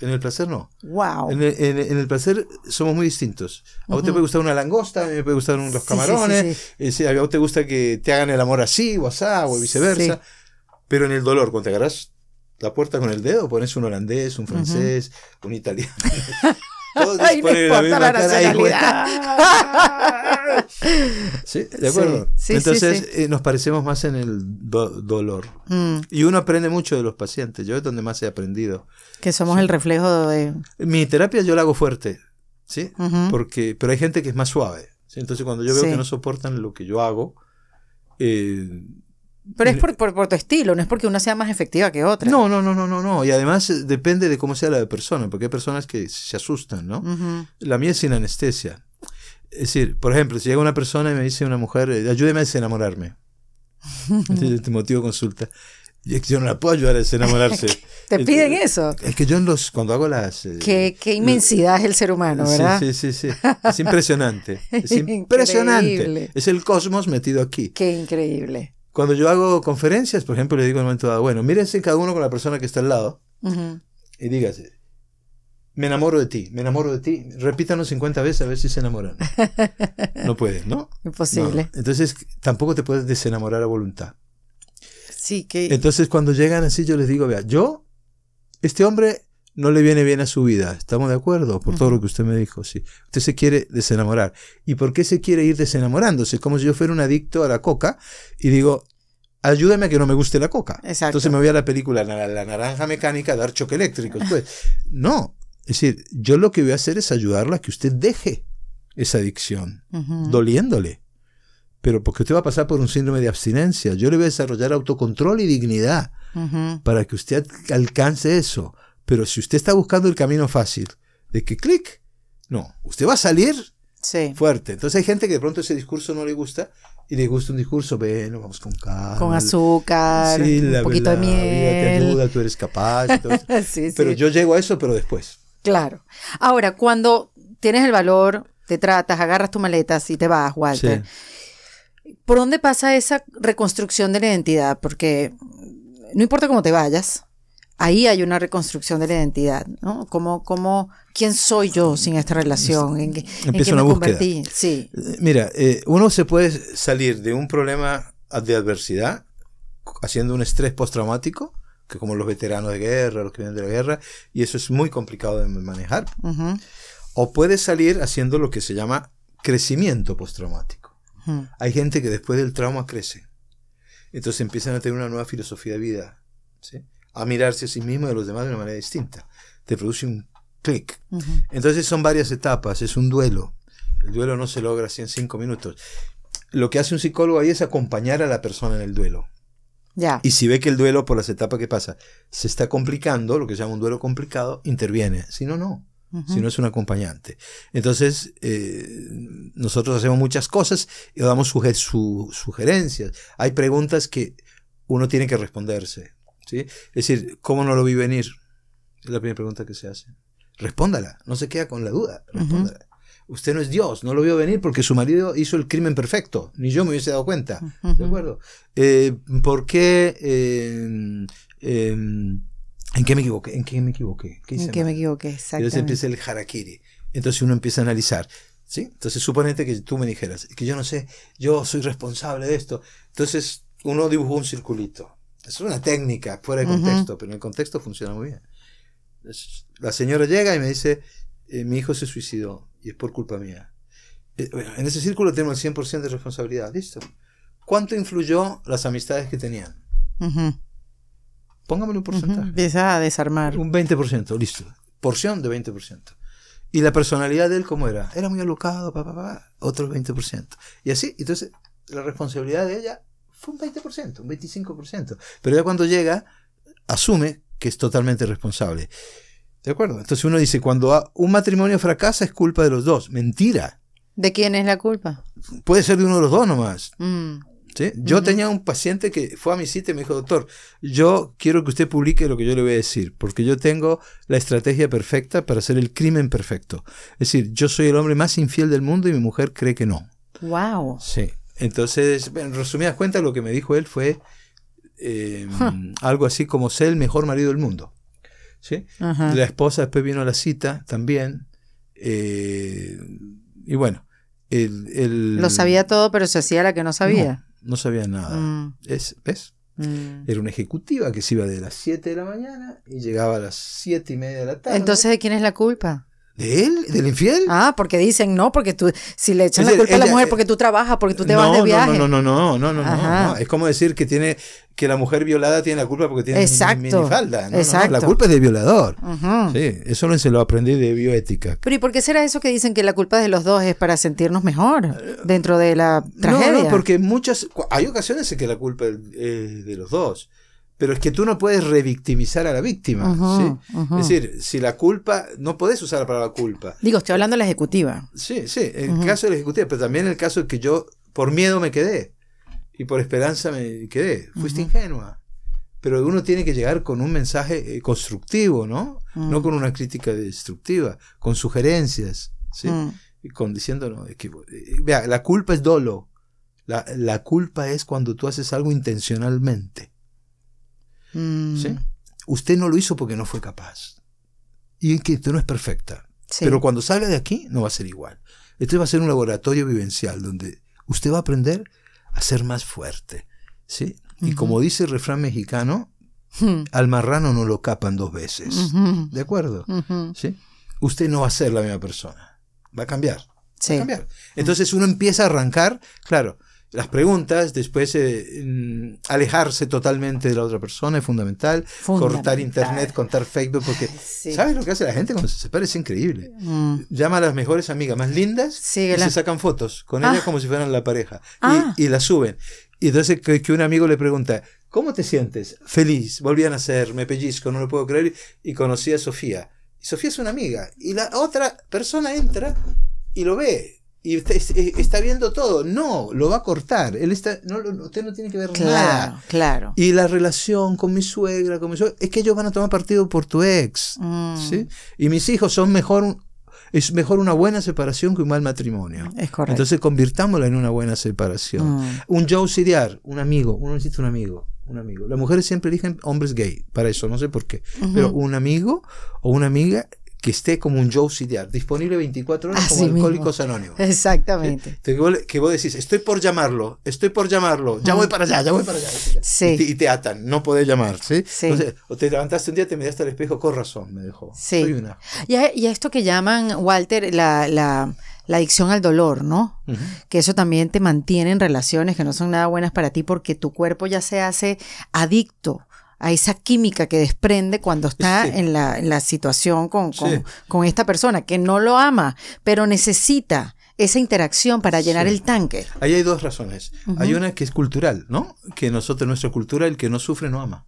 En el placer no. Wow. En el, placer somos muy distintos. A vos te puede gustar una langosta, a mí me puede gustar los camarones, eh, sí, a vos te gusta que te hagan el amor así, o así, o viceversa. Pero en el dolor, cuando te agarras la puerta con el dedo, pones un holandés, un francés, un italiano. Ay, no importa la, realidad, nacionalidad. sí, de acuerdo. Entonces eh, nos parecemos más en el dolor. Mm. Y uno aprende mucho de los pacientes. Yo es donde más he aprendido. Que somos el reflejo de... Mi terapia yo la hago fuerte, ¿sí? Porque, pero hay gente que es más suave. Entonces cuando yo veo que no soportan lo que yo hago, eh, pero es por, por, tu estilo, no es porque una sea más efectiva que otra. No, no, no, no, no, no. Y además eh, depende de cómo sea la persona, porque hay personas que se asustan, ¿no? La mía es sin anestesia. Es decir, por ejemplo, si llega una persona y me dice una mujer, eh, ayúdeme a desenamorarme. Entonces, este motivo consulta. Y es que yo no la puedo ayudar a desenamorarse. ¿Te piden eso? Es que yo los, cuando hago las... Eh, qué, qué, inmensidad es el ser humano, ¿verdad? Sí, sí, sí. Es impresionante. Es impresionante. Es el cosmos metido aquí. Qué increíble. Cuando yo hago conferencias, por ejemplo, le digo en un momento dado, bueno, mírense cada uno con la persona que está al lado y dígase, me enamoro de ti, me enamoro de ti. Repítanos 50 veces a ver si se enamoran. No puedes, ¿no? Imposible. Entonces, tampoco te puedes desenamorar a voluntad. Sí, que... Entonces, cuando llegan así, yo les digo, vea, yo, este hombre no le viene bien a su vida. ¿Estamos de acuerdo? Por todo lo que usted me dijo, sí. Usted se quiere desenamorar. ¿Y por qué se quiere ir desenamorándose? Como si yo fuera un adicto a la coca y digo, ayúdame a que no me guste la coca. Entonces me voy a la película La, Naranja Mecánica a dar choque eléctrico. Pues. no. Es decir, yo lo que voy a hacer es ayudarla a que usted deje esa adicción, doliéndole. Pero porque usted va a pasar por un síndrome de abstinencia. Yo le voy a desarrollar autocontrol y dignidad para que usted alcance eso. Pero si usted está buscando el camino fácil, de que clic, no, usted va a salir fuerte. Entonces hay gente que de pronto ese discurso no le gusta y le gusta un discurso, bueno, vamos con calma. Con azúcar, un poquito de miel. te ayuda, tú eres capaz. pero yo llego a eso, pero después. Claro. Ahora, cuando tienes el valor, te tratas, agarras tu maleta y te vas, Walter. ¿Por dónde pasa esa reconstrucción de la identidad? Porque no importa cómo te vayas, ahí hay una reconstrucción de la identidad, ¿no? Como, ¿quién soy yo sin esta relación? ¿En, una búsqueda. Sí. Eh, mira, eh, uno se puede salir de un problema de adversidad haciendo un estrés postraumático, que como los veteranos de guerra, los que vienen de la guerra, y eso es muy complicado de manejar. O puede salir haciendo lo que se llama crecimiento postraumático. Hay gente que después del trauma crece. Entonces empiezan a tener una nueva filosofía de vida. ¿sí? a mirarse a sí mismo y a los demás de una manera distinta. Te produce un clic. Entonces son varias etapas, es un duelo. El duelo no se logra así en cinco minutos. Lo que hace un psicólogo ahí es acompañar a la persona en el duelo. Ya. Y si ve que el duelo, por las etapas que pasa, se está complicando, lo que se llama un duelo complicado, interviene. Si no, no. Si no es un acompañante. Entonces, eh, nosotros hacemos muchas cosas y damos sugerencias. Hay preguntas que uno tiene que responderse ¿sí? Es decir, ¿cómo no lo vi venir? Es la primera pregunta que se hace. Respóndala, no se queda con la duda, Usted no es Dios, no lo vio venir porque su marido hizo el crimen perfecto, ni yo me hubiese dado cuenta. ¿De acuerdo? Eh, ¿Por qué? Eh, em, ¿En qué me equivoqué? ¿En qué me equivoqué? ¿En qué me equivoqué? Exactamente. Entonces empieza el harakiri. Entonces uno empieza a analizar. ¿sí? Entonces suponete que tú me dijeras, que yo no sé, yo soy responsable de esto. Entonces uno dibujó un circulito. Es una técnica fuera de contexto, pero en el contexto funciona muy bien. La señora llega y me dice, eh, mi hijo se suicidó y es por culpa mía. Eh, bueno, en ese círculo tenemos el 100% de responsabilidad, listo. ¿Cuánto influyó las amistades que tenían? Uh un porcentaje. Empieza a desarmar. Un 20%, listo. Porción de 20%. ¿Y la personalidad de él cómo era? Era muy alocado, papá, papá. otro 20%. Y así, entonces, la responsabilidad de ella un 20%, un 25%. Pero ya cuando llega, asume que es totalmente responsable. ¿De acuerdo? Entonces uno dice, cuando un matrimonio fracasa es culpa de los dos. Mentira. ¿De quién es la culpa? Puede ser de uno de los dos nomás. Mm. Yo tenía un paciente que fue a mi cita y me dijo, doctor, yo quiero que usted publique lo que yo le voy a decir, porque yo tengo la estrategia perfecta para hacer el crimen perfecto. Es decir, yo soy el hombre más infiel del mundo y mi mujer cree que no. ¡Wow! Sí. Entonces, en resumidas cuentas, lo que me dijo él fue em, algo así como ser el mejor marido del mundo. La esposa después vino a la cita también. Eh, y bueno, él Lo sabía todo, pero se hacía la que no sabía. No, sabía nada. Mm. Es, mm. Era una ejecutiva que se iba de las 7 de la mañana y llegaba a las 7 y media de la tarde. Entonces, ¿de quién es la culpa? ¿De él? ¿Del infiel? Ah, porque dicen no, porque tú, si le echan la culpa a la mujer, porque tú trabajas, porque tú te vas de viaje. No, no, no, no, no, no, no, Es como decir que tiene, que la mujer violada tiene la culpa porque tiene minifalda. Exacto. la culpa es del violador. Sí, eso se lo aprendí de bioética. Pero ¿y por qué será eso que dicen que la culpa de los dos es para sentirnos mejor dentro de la tragedia? No, no, porque muchas, hay ocasiones en que la culpa es de los dos pero es que tú no puedes revictimizar a la víctima. Es decir, si la culpa, no podés usar la palabra culpa. Digo, estoy hablando de la ejecutiva. Sí, sí, el caso de la ejecutiva, pero también el caso de que yo por miedo me quedé y por esperanza me quedé. Fuiste ingenua. Pero uno tiene que llegar con un mensaje eh, constructivo, ¿no? No mm. con una crítica destructiva, con sugerencias, ¿sí? Mm. Y con diciéndonos, eh, vea, la culpa es dolo. La, la culpa es cuando tú haces algo intencionalmente. Mm. Usted no lo hizo porque no fue capaz. Y que usted no es perfecta. Pero cuando salga de aquí no va a ser igual. Este va a ser un laboratorio vivencial donde usted va a aprender a ser más fuerte. ¿sí? Y como dice el refrán mexicano, hmm. al marrano no lo capan dos veces. ¿De acuerdo? ¿Sí? Usted no va a ser la misma persona. Va a cambiar. Va a cambiar. Entonces uno empieza a arrancar, claro, las preguntas, después eh, mm, alejarse totalmente de la otra persona es fundamental, cortar internet, contar Facebook, porque ¿sabes lo que hace la gente cuando se separa? Es increíble. Mm. Llama a las mejores amigas más lindas y se sacan fotos con ellas ah. como si fueran la pareja y, ah. las suben. Y entonces que, un amigo le pregunta, ¿cómo te sientes? Feliz, volví a nacer, me pellizco, no lo puedo creer y conocí a Sofía. Y Sofía es una amiga y la otra persona entra y lo ve y eh, está, viendo todo. No, lo va a cortar. Él está, no, usted no tiene que ver nada. Claro. Y la relación con mi suegra, con mi suegra, es que ellos van a tomar partido por tu ex. Mm. ¿sí? Y mis hijos son mejor, es mejor una buena separación que un mal matrimonio. Es correcto. Entonces convirtámosla en una buena separación. Mm. Un Joe auxiliar, un amigo, uno necesita un amigo. Un amigo. Las mujeres siempre eligen hombres gay, para eso, no sé por qué. Pero un amigo o una amiga que esté como un Joe CDR, disponible 24 horas ah, como Alcohólicos Anónimos. Exactamente. Que, vos, decís, estoy por llamarlo, estoy por llamarlo, ya voy para allá, ya voy para allá. Sí. Y, te, atan, no podés llamar, ¿sí? o te levantaste un día, te miraste al espejo, con razón, me dejó. Sí. Y, esto que llaman, Walter, la, adicción al dolor, ¿no? Que eso también te mantiene en relaciones que no son nada buenas para ti porque tu cuerpo ya se hace adicto a esa química que desprende cuando está en, la, situación con, con, esta persona que no lo ama, pero necesita esa interacción para llenar el tanque. Ahí hay dos razones. Hay una que es cultural, ¿no? Que nosotros, nuestra cultura, el que no sufre no ama.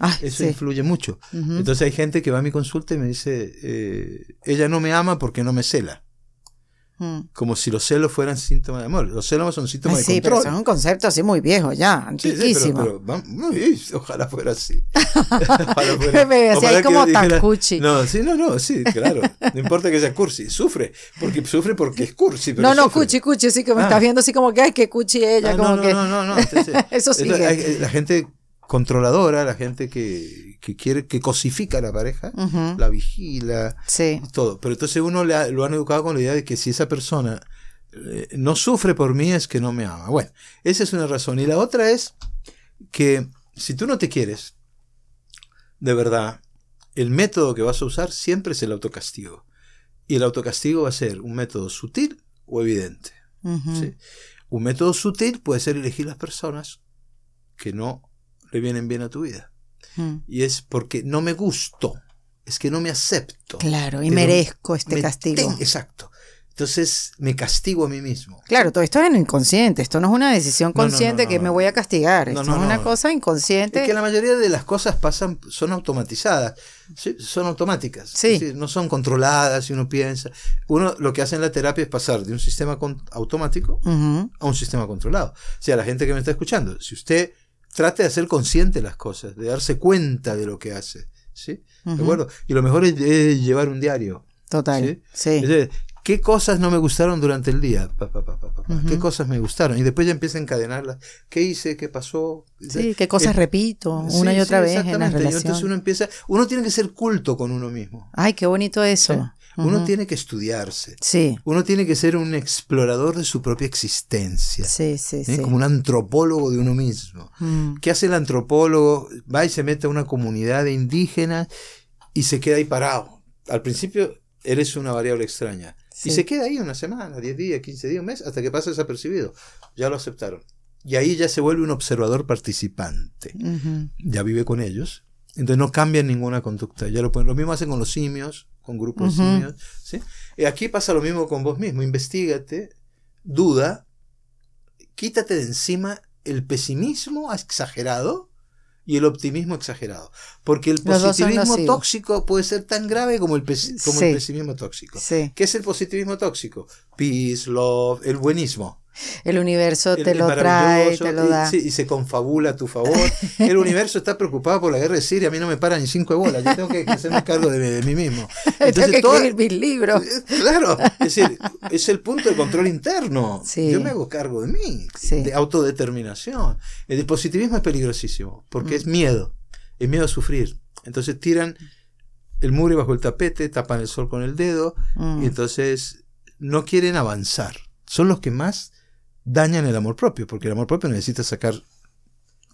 Ah, Eso influye mucho. Entonces hay gente que va a mi consulta y me dice, eh, ella no me ama porque no me cela. Mm. Como si los celos fueran síntomas de amor. Los celos son síntomas de control. Sí, pero son un concepto así muy viejo ya, antiquísimo. Sí, pero, ojalá fuera así. ojalá fuera, como tan cuchi. No, sí, no, no, sí, claro. No importa que sea cursi, sufre. Porque sufre porque es cursi. no, no, cuchi, cuchi, sí, que me ah. estás viendo así como que, ay, que cuchi ella, como no, no, No, no, no. Eso sí eh, la gente controladora, la gente que, quiere, que cosifica la pareja, la vigila, todo. Pero entonces uno lo han educado con la idea de que si esa persona eh, no sufre por mí es que no me ama. Bueno, esa es una razón. Y la otra es que si tú no te quieres, de verdad, el método que vas a usar siempre es el autocastigo. Y el autocastigo va a ser un método sutil o evidente. Un método sutil puede ser elegir las personas que no le vienen bien a tu vida. Mm. Y es porque no me gusto, es que no me acepto. Claro, y merezco este castigo. exacto. Entonces me castigo a mí mismo. Claro, todo esto es en inconsciente, esto no es una decisión consciente que me voy a castigar, es una cosa inconsciente. Es que la mayoría de las cosas pasan, son automatizadas, son automáticas, sí. no son controladas si uno piensa. Uno lo que hace en la terapia es pasar de un sistema automático a un sistema controlado. O sea, la gente que me está escuchando, si usted trate de ser consciente de las cosas, de darse cuenta de lo que hace. ¿sí? ¿De acuerdo? Y lo mejor es, llevar un diario. Total. ¿sí? ¿Qué cosas no me gustaron durante el día? ¿Qué cosas me gustaron? Y después ya empieza a encadenarlas. ¿Qué hice? ¿Qué pasó? Sí, qué cosas eh, repito una y otra vez en la relación. Entonces uno empieza, uno tiene que ser culto con uno mismo. Ay, qué bonito eso. Uno tiene que estudiarse. Sí. Uno tiene que ser un explorador de su propia existencia. ¿Eh? Como un antropólogo de uno mismo. Mm. ¿Qué hace el antropólogo? Va y se mete a una comunidad indígena y se queda ahí parado. Al principio eres una variable extraña. Y se queda ahí una semana, 10 días, 15 días, un mes, hasta que pasa desapercibido. Ya lo aceptaron. Y ahí ya se vuelve un observador participante. Ya vive con ellos. Entonces no cambian ninguna conducta. Ya lo, lo mismo hacen con los simios, con grupos simios, ¿sí? Y aquí pasa lo mismo con vos mismo, Investígate, duda, quítate de encima el pesimismo exagerado y el optimismo exagerado. Porque el positivismo tóxico puede ser tan grave como el, como el pesimismo tóxico. ¿Qué es el positivismo tóxico? Peace, love, el buenismo. El universo te lo trae, te lo da. Y, se confabula a tu favor. El universo está preocupado por la guerra de Siria, a mí no me paran ni cinco bolas, yo tengo que hacerme cargo de, mí mismo. Entonces, tengo que mis libros. Claro, es decir, es el punto de control interno. Yo me hago cargo de mí, de autodeterminación. El positivismo es peligrosísimo, porque es mm. miedo, es miedo a sufrir. Entonces tiran el muro bajo el tapete, tapan el sol con el dedo, mm. y entonces no quieren avanzar. Son los que más dañan el amor propio, porque el amor propio necesita sacar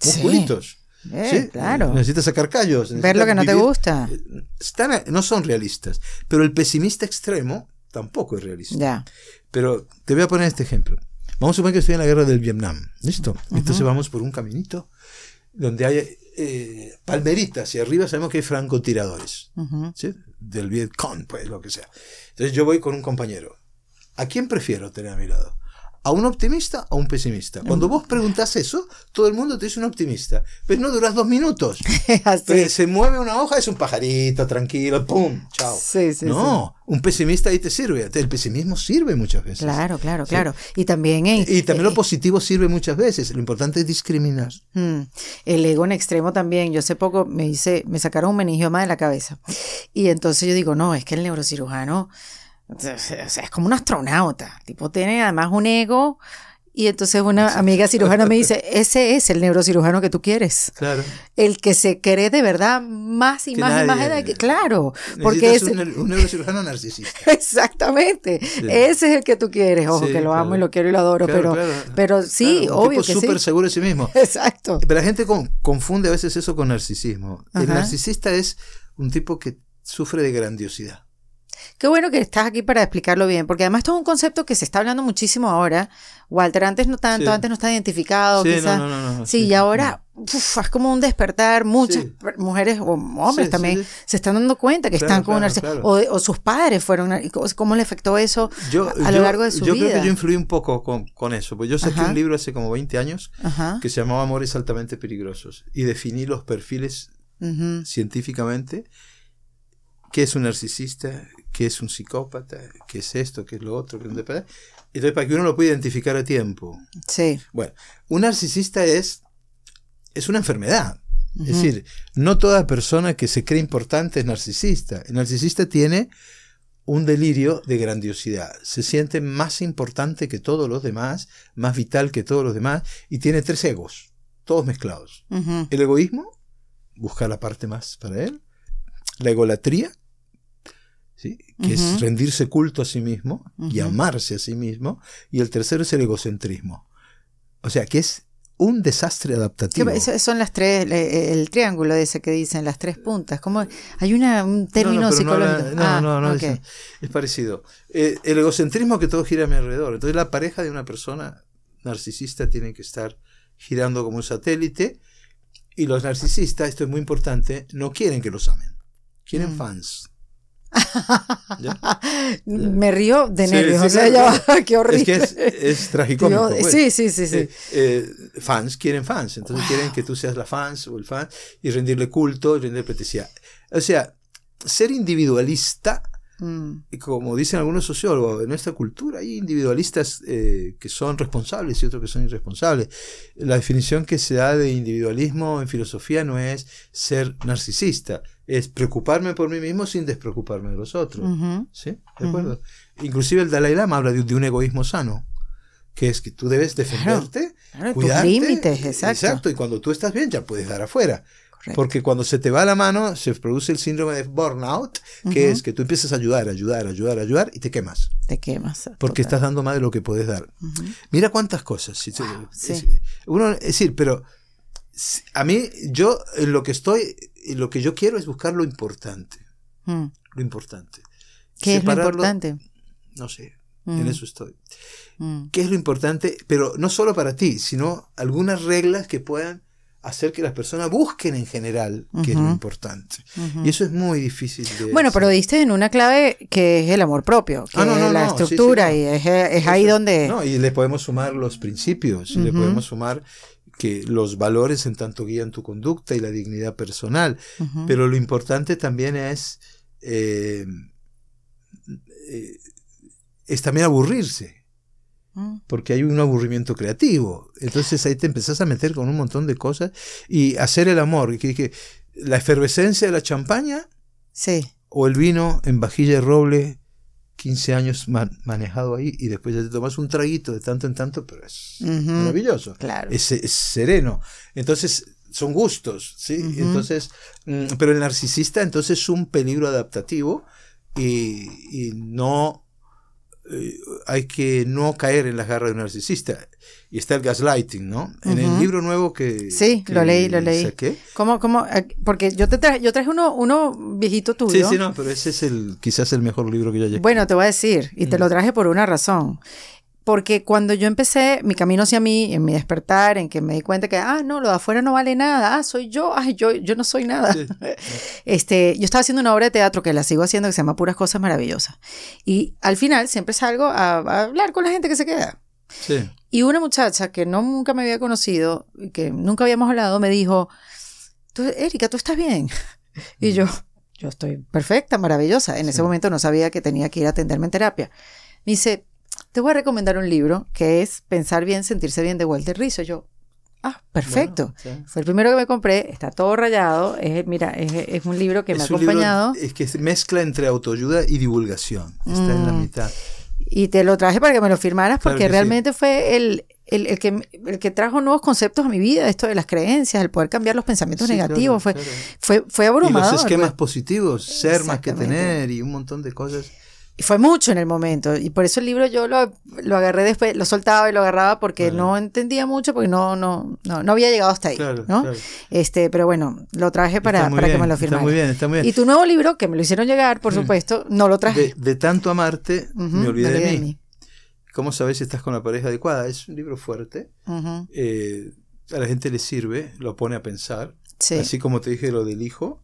musculitos. Eh, sí, Claro. Necesita sacar callos. Ver lo que no te gusta. Eh, no son realistas. Pero el pesimista extremo tampoco es realista. Pero te voy a poner este ejemplo. Vamos a suponer que estoy en la guerra del Vietnam. ¿Listo? Entonces vamos por un caminito donde hay eh, palmeritas y arriba sabemos que hay francotiradores. ¿sí? Del Vietcong, pues, lo que sea. Entonces yo voy con un compañero. ¿A quién prefiero tener a mi lado? a un optimista o a un pesimista. Cuando vos preguntas eso, todo el mundo te dice un optimista. Pero no duras dos minutos. Se mueve una hoja, es un pajarito, tranquilo, ¡pum! ¡Chao! no, un pesimista ahí te sirve. El pesimismo sirve muchas veces. Claro, claro, claro. Y también... y también lo eh, positivo sirve muchas veces. Lo importante es discriminar. Mm. El ego en extremo también. Yo hace poco me me sacaron un meningioma de la cabeza. Y entonces yo digo, no, es que el neurocirujano es como un astronauta. tipo tiene además un ego. Y entonces una amiga cirujana me dice, ese es el neurocirujano que tú quieres. Claro. El que se cree de verdad más y más y más. claro. porque es un, neurocirujano narcisista. Exactamente. Ese es el que tú quieres. Ojo, que lo amo y lo quiero y lo adoro. pero, pero sí, un obvio. Tipo súper seguro de sí mismo. Exacto. Pero la gente confunde a veces eso con narcisismo. El narcisista es un tipo que sufre de grandiosidad. Qué bueno que estás aquí para explicarlo bien, porque además esto es un concepto que se está hablando muchísimo ahora. Walter, antes no tanto, antes no está identificado. Sí, No, no, no, sí, y ahora es como un despertar. Muchas mujeres o hombres también se están dando cuenta que están con un narcisista O, sus padres fueron... ¿Cómo le afectó eso a, lo largo de su vida? Yo creo que yo influí un poco con, eso. Pues yo saqué un libro hace como 20 años que se llamaba Amores altamente peligrosos y definí los perfiles científicamente qué es un narcisista, qué es un psicópata, qué es esto, qué es lo otro, y para que uno lo pueda identificar a tiempo. Sí. Bueno, un narcisista es, es una enfermedad. Es decir, no toda persona que se cree importante es narcisista. El narcisista tiene un delirio de grandiosidad. Se siente más importante que todos los demás, más vital que todos los demás, y tiene tres egos, todos mezclados. El egoísmo, busca la parte más para él. La egolatría, que es rendirse culto a sí mismo y amarse a sí mismo, y el tercero es el egocentrismo. O sea, que es un desastre adaptativo. son las tres, el, triángulo de ese que dicen, las tres puntas. como Hay un término psicológico. No, ah, no, no, es, parecido. Eh, el egocentrismo que todo gira a mi alrededor. Entonces la pareja de una persona narcisista tiene que estar girando como un satélite y los narcisistas, esto es muy importante, no quieren que los amen. Quieren mm. fans. Me río de nervios. o sea, qué horrible. Es que es, pues. Sí, sí, sí. sí. Eh, eh, fans quieren fans. Entonces quieren que tú seas la fans o el fan y rendirle culto, y rendirle peticia. O sea, ser individualista, mm. y como dicen algunos sociólogos, en nuestra cultura hay individualistas eh, que son responsables y otros que son irresponsables. La definición que se da de individualismo en filosofía no es ser narcisista es preocuparme por mí mismo sin despreocuparme de los otros. ¿Sí? ¿De acuerdo? Inclusive el Dalai Lama habla de, un egoísmo sano, que es que tú debes defenderte, claro, Tus límites, exacto. Exacto, y cuando tú estás bien ya puedes dar afuera. Porque cuando se te va la mano, se produce el síndrome de burnout, que es que tú empiezas a ayudar, ayudar, ayudar, ayudar y te quemas. Te quemas. Porque estás dando más de lo que puedes dar. Mira cuántas cosas. Ah, sí. uno, es decir, pero a mí, yo en lo que estoy lo que yo quiero es buscar lo importante. Mm. Lo importante. ¿Qué es lo importante? No sé, mm. en eso estoy. Mm. ¿Qué es lo importante? Pero no solo para ti, sino algunas reglas que puedan hacer que las personas busquen en general qué es lo importante. Y eso es muy difícil de Bueno, pero diste en una clave que es el amor propio, ah, que es la estructura y es, ahí donde... No, y le podemos sumar los principios, le podemos sumar que los valores en tanto guían tu conducta y la dignidad personal. Pero lo importante también es, eh, eh, es también aburrirse. Mm. Porque hay un aburrimiento creativo. Entonces ahí te empezás a meter con un montón de cosas y hacer el amor. que la efervescencia de la champaña sí. o el vino en vajilla de roble 15 años manejado ahí y después ya te tomas un traguito de tanto en tanto, pero es maravilloso. Claro. Es, sereno. Entonces, son gustos, ¿sí? Entonces, mm, pero el narcisista entonces es un peligro adaptativo y, y no eh, hay que no caer en las garras de un narcisista. Y está el gaslighting, ¿no? En el libro nuevo que... Sí, lo leí, lo leí. ¿Cómo, cómo? Ah, porque yo te traje, yo traje uno, uno viejito tuyo. Sí, sí, no, pero ese es el, quizás el mejor libro que yo Bueno, te voy a decir, y te lo traje por una razón. Porque cuando yo empecé mi camino hacia mí, en mi despertar, en que me di cuenta que, ah, no, lo de afuera no vale nada, ah, soy yo, ay, yo, yo no soy nada. este, yo estaba haciendo una obra de teatro que la sigo haciendo que se llama Puras Cosas Maravillosas. Y al final siempre salgo a, hablar con la gente que se queda. Sí. Y una muchacha que no nunca me había conocido, que nunca habíamos hablado, me dijo, tú, Erika, ¿tú estás bien? y mm. yo, yo estoy perfecta, maravillosa. En ese momento no sabía que tenía que ir a atenderme en terapia. Me dice, te voy a recomendar un libro que es Pensar bien, sentirse bien de Walter Rizzo. Yo, ah, perfecto. Fue el primero que me compré, está todo rayado. Es, mira, es, un libro que me ha acompañado. es que mezcla entre autoayuda y divulgación. Está en la mm. mitad. Y te lo traje para que me lo firmaras porque realmente fue el, el, que, el que trajo nuevos conceptos a mi vida, esto de las creencias, el poder cambiar los pensamientos negativos, fue, fue, fue abrumador. Y los esquemas positivos, ser más que tener y un montón de cosas. Y fue mucho en el momento. Y por eso el libro yo lo, agarré después, lo soltaba y lo agarraba porque no entendía mucho, porque no, no, no, había llegado hasta ahí. ¿no? Este, pero bueno, lo traje para, para que me lo firmara. Está muy bien, está muy bien. Y tu nuevo libro, que me lo hicieron llegar, por mm. supuesto, no lo traje. De, tanto amarte, me, olvidé de mí. ¿Cómo sabes si estás con la pareja adecuada? Es un libro fuerte. Eh, a la gente le sirve, lo pone a pensar. Así como te dije lo del hijo,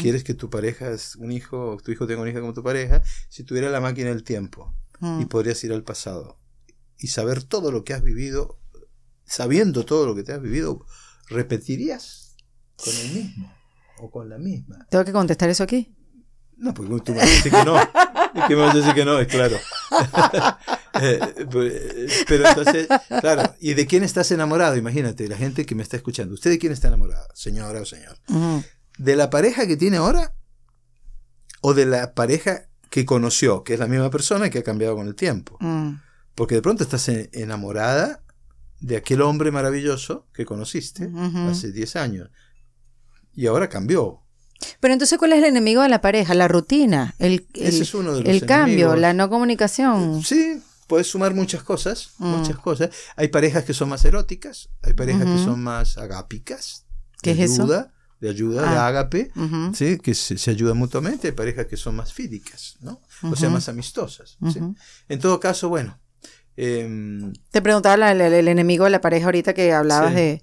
quieres que tu pareja es un hijo, tu hijo tenga una hijo como tu pareja, si tuviera la máquina del tiempo y mm. podrías ir al pasado y saber todo lo que has vivido, sabiendo todo lo que te has vivido, ¿repetirías con el mismo o con la misma? ¿Tengo que contestar eso aquí? No, porque tú me vas que no. Es me que no, es claro. Eh, pues, eh, pero entonces, claro, ¿y de quién estás enamorado? Imagínate, la gente que me está escuchando. ¿Usted de quién está enamorado, señora o señor? de la pareja que tiene ahora o de la pareja que conoció, que es la misma persona y que ha cambiado con el tiempo. Mm. Porque de pronto estás enamorada de aquel hombre maravilloso que conociste hace 10 años y ahora cambió. Pero entonces, ¿cuál es el enemigo de la pareja? La rutina, el, Ese es uno el cambio, la no comunicación. Sí, puedes sumar muchas cosas, mm. muchas cosas. Hay parejas que son más eróticas, hay parejas que son más agápicas. ¿Qué es eso? de ayuda, de ah, ágape, ¿sí? que se, se, ayudan mutuamente, hay parejas que son más fídicas, ¿no? o sea, más amistosas. En todo caso, bueno. Em, Te preguntaba el enemigo de la pareja ahorita que hablabas de,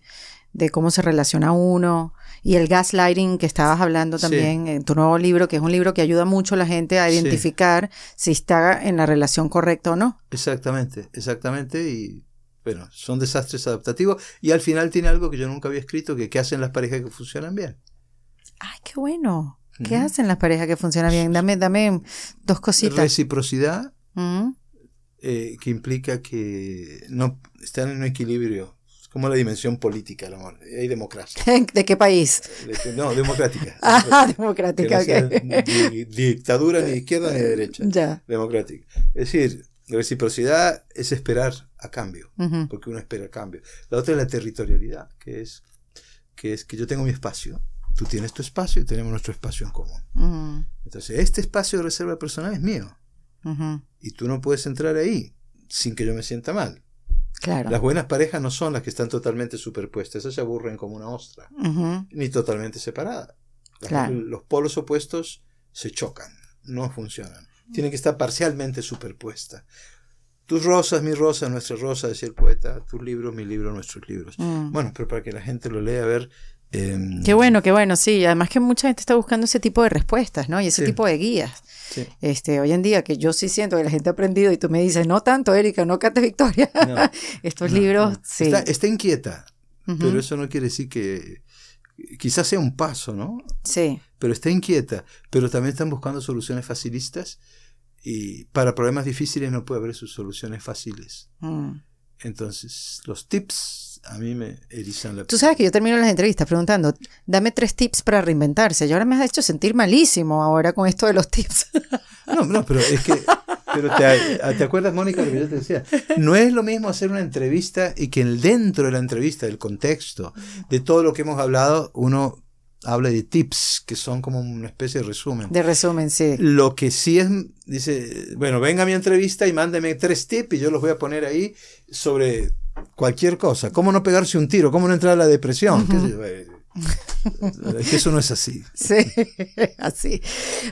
cómo se relaciona uno y el gaslighting que estabas hablando también en tu nuevo libro, que es un libro que ayuda mucho a la gente a identificar si está en la relación correcta o no. Exactamente, exactamente, y bueno, son desastres adaptativos y al final tiene algo que yo nunca había escrito, que qué hacen las parejas que funcionan bien. ¡Ay, qué bueno! ¿Qué hacen las parejas que funcionan bien? Dame, dame dos cositas. Reciprocidad, mm. eh, que implica que no están en un equilibrio. Es como la dimensión política, lo amor. Hay democracia. ¿De qué país? No, democrática. ah, democrática, democrática dictadura ni izquierda ni derecha. Ya. Democrática. Es decir, la reciprocidad es esperar a cambio, porque uno espera el cambio. La otra es la territorialidad, que es, que yo tengo mi espacio, tú tienes tu espacio y tenemos nuestro espacio en común. Entonces, este espacio de reserva personal es mío. Y tú no puedes entrar ahí sin que yo me sienta mal. Las buenas parejas no son las que están totalmente superpuestas, esas se aburren como una ostra, ni totalmente separadas. Los polos opuestos se chocan, no funcionan tiene que estar parcialmente superpuesta. Tus rosas, mi rosa, nuestra rosa, decía el poeta, tus libro, mi libro, nuestros libros. Mm. Bueno, pero para que la gente lo lea, a ver, em, qué bueno, qué bueno, sí. Además que mucha gente está buscando ese tipo de respuestas, ¿no? Y ese tipo de guías. Este, hoy en día que yo sí siento que la gente ha aprendido y tú me dices, no tanto, Erika, no cate victoria. Estos libros, sí. Está, inquieta, pero eso no quiere decir que quizás sea un paso, ¿no? Sí pero está inquieta, pero también están buscando soluciones facilistas y para problemas difíciles no puede haber sus soluciones fáciles. Mm. Entonces, los tips a mí me erizan la Tú sabes que yo termino las entrevistas preguntando, dame tres tips para reinventarse. Y ahora me has hecho sentir malísimo ahora con esto de los tips. No, no, pero es que... te, acuerdas, Mónica, lo que yo te decía. No es lo mismo hacer una entrevista y que dentro de la entrevista, del contexto, de todo lo que hemos hablado, uno habla de tips, que son como una especie de resumen. De resumen, sí. Lo que sí es, dice, bueno, venga a mi entrevista y mándeme tres tips y yo los voy a poner ahí sobre cualquier cosa. ¿Cómo no pegarse un tiro? ¿Cómo no entrar a la depresión? Eh, eso no es así. Sí, así.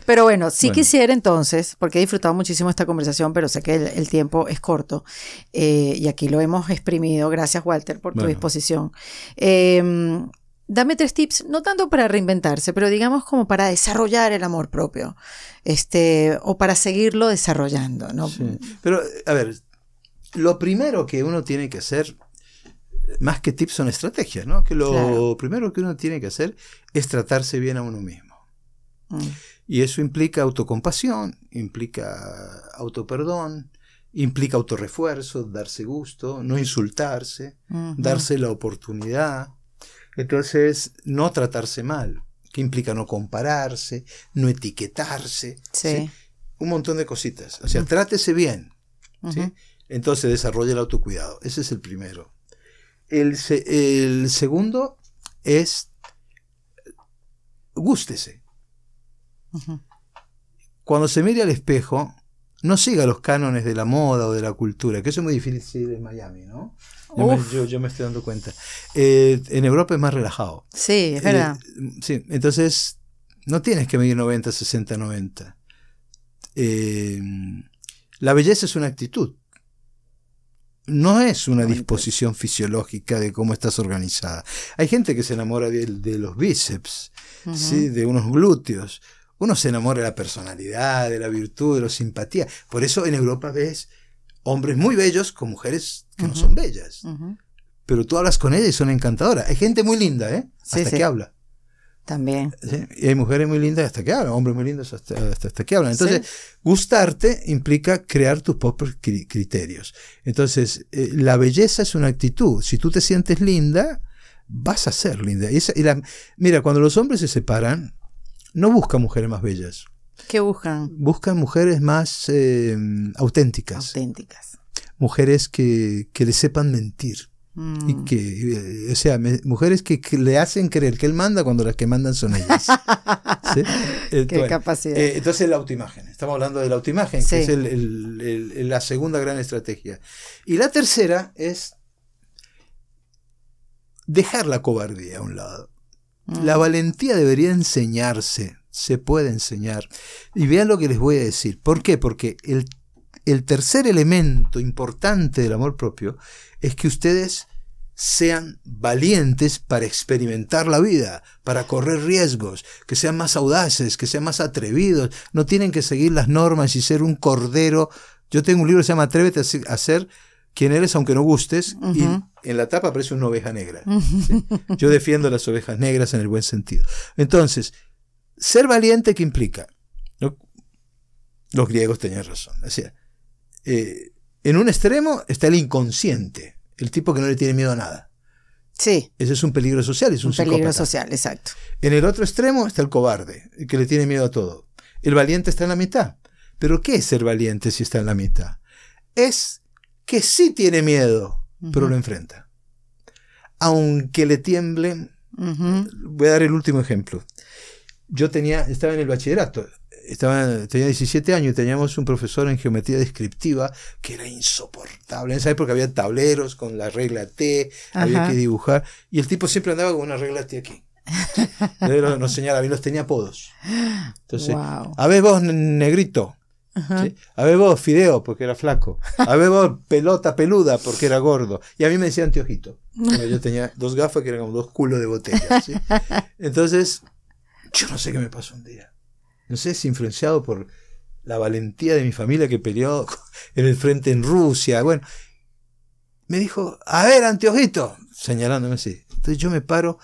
Pero bueno, sí quisiera entonces, porque he disfrutado muchísimo esta conversación, pero sé que el, tiempo es corto eh, y aquí lo hemos exprimido. Gracias, Walter, por tu disposición. Em, dame tres tips, no tanto para reinventarse, pero digamos como para desarrollar el amor propio, este, o para seguirlo desarrollando, ¿no? Pero, a ver, lo primero que uno tiene que hacer, más que tips son estrategias, ¿no? Que lo primero que uno tiene que hacer es tratarse bien a uno mismo. Mm. Y eso implica autocompasión, implica autoperdón, implica autorrefuerzo, darse gusto, no insultarse, darse la oportunidad, entonces, no tratarse mal, que implica no compararse, no etiquetarse, un montón de cositas. O sea, trátese bien. Entonces, desarrolla el autocuidado. Ese es el primero. El, segundo es gústese. Cuando se mire al espejo, no siga los cánones de la moda o de la cultura, que eso es muy difícil en Miami, ¿no? Yo me, estoy dando cuenta. Eh, en Europa es más relajado. Sí, es eh, verdad. entonces no tienes que medir 90, 60, 90. la belleza es una actitud. No es una disposición fisiológica de cómo estás organizada. Hay gente que se enamora de, los bíceps, de unos glúteos. Uno se enamora de la personalidad, de la virtud, de la simpatía. Por eso en Europa ves hombres muy bellos con mujeres que no son bellas. Pero tú hablas con ellas y son encantadoras. Hay gente muy linda, ¿eh? hasta que habla. También. Y hay mujeres muy lindas hasta que hablan, hombres muy lindos hasta, que hablan. Entonces, gustarte implica crear tus propios criterios. Entonces, eh, la belleza es una actitud. Si tú te sientes linda, vas a ser linda. Y mira, cuando los hombres se separan, no buscan mujeres más bellas. ¿Qué buscan? Buscan mujeres más eh, auténticas. Auténticas mujeres que, le sepan mentir. Y mm. que, eh, o sea, mujeres que, le hacen creer que él manda cuando las que mandan son ellas. Entonces, Qué capacidad. Eh, entonces, la autoimagen. Estamos hablando de la autoimagen, que es la segunda gran estrategia. Y la tercera es dejar la cobardía a un lado. Mm. La valentía debería enseñarse, se puede enseñar. Y vean lo que les voy a decir. ¿Por qué? Porque el el tercer elemento importante del amor propio es que ustedes sean valientes para experimentar la vida, para correr riesgos, que sean más audaces, que sean más atrevidos, no tienen que seguir las normas y ser un cordero. Yo tengo un libro que se llama Atrévete a ser quien eres aunque no gustes, y en la tapa aparece una oveja negra. Yo defiendo las ovejas negras en el buen sentido. Entonces, ser valiente, ¿qué implica? Los griegos tenían razón. Decía, eh, en un extremo está el inconsciente, el tipo que no le tiene miedo a nada. Sí. Ese es un peligro social, es un, peligro social, exacto. En el otro extremo está el cobarde, que le tiene miedo a todo. El valiente está en la mitad. Pero ¿qué es ser valiente si está en la mitad? Es que sí tiene miedo, pero lo enfrenta. Aunque le tiemble, eh, voy a dar el último ejemplo. Yo tenía, estaba en el bachillerato, estaba, tenía 17 años y teníamos un profesor en geometría descriptiva que era insoportable. ¿sabes? porque había tableros con la regla T, había que dibujar. Y el tipo siempre andaba con una regla T aquí. Pero nos señala, mí los tenía podos Entonces, a ver vos, negrito. A ver vos, fideo, porque era flaco. A ver vos, pelota peluda, porque era gordo. Y a mí me decía anteojito. yo tenía dos gafas que eran como dos culos de botella. Entonces, yo no sé qué me pasó un día no sé, influenciado por la valentía de mi familia que peleó en el frente en Rusia. Bueno, me dijo, a ver, anteojito, señalándome así. Entonces yo me paro,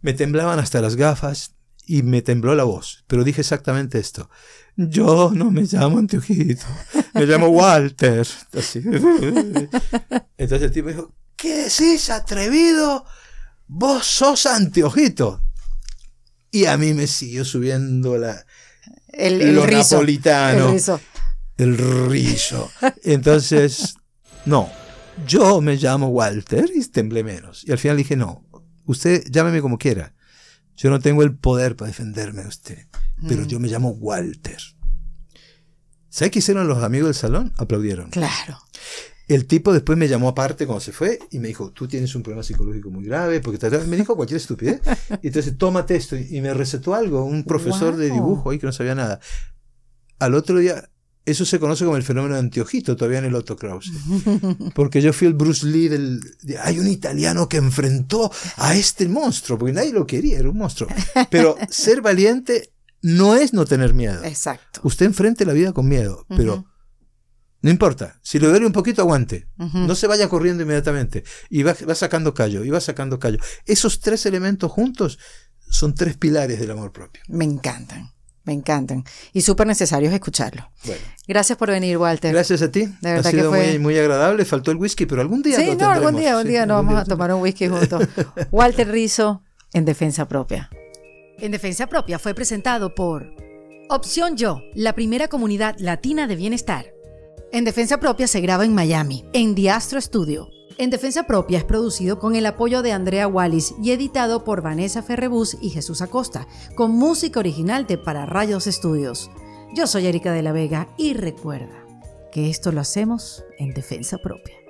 me temblaban hasta las gafas y me tembló la voz, pero dije exactamente esto. Yo no me llamo anteojito, me llamo Walter. Entonces el tipo dijo, ¿qué decís, atrevido? Vos sos anteojito. Y a mí me siguió subiendo la, el, napolitano. El rizo. Entonces, no. Yo me llamo Walter y temblé menos. Y al final dije, no, usted llámeme como quiera. Yo no tengo el poder para defenderme a usted. Pero mm. yo me llamo Walter. ¿Sabes qué hicieron los amigos del salón? Aplaudieron. Claro. El tipo después me llamó aparte cuando se fue y me dijo, tú tienes un problema psicológico muy grave, porque te... me dijo cualquier estupidez. Y entonces, tómate esto. Y me recetó algo, un profesor de dibujo ahí que no sabía nada. Al otro día, eso se conoce como el fenómeno de todavía en el Otto Krause. Porque yo fui el Bruce Lee del... hay un italiano que enfrentó a este monstruo, porque nadie lo quería, era un monstruo. Pero ser valiente no es no tener miedo. Exacto. Usted enfrente la vida con miedo, pero... No importa, si le duele un poquito, aguante. No se vaya corriendo inmediatamente. Y va, sacando callo, y va sacando callo. Esos tres elementos juntos son tres pilares del amor propio. Me encantan, me encantan. Y súper necesario es escucharlo. Gracias por venir, Walter. Gracias a ti. De verdad ha sido muy, agradable. Faltó el whisky, pero algún día. Sí, no, algún día, algún día nos vamos a tomar un whisky juntos. Walter Rizzo, en Defensa Propia. En Defensa Propia fue presentado por Opción Yo, la primera comunidad latina de bienestar. En Defensa Propia se graba en Miami, en Diastro Studio. En Defensa Propia es producido con el apoyo de Andrea Wallis y editado por Vanessa Ferrebus y Jesús Acosta, con música original de Para Rayos Estudios. Yo soy Erika de la Vega y recuerda que esto lo hacemos en defensa propia.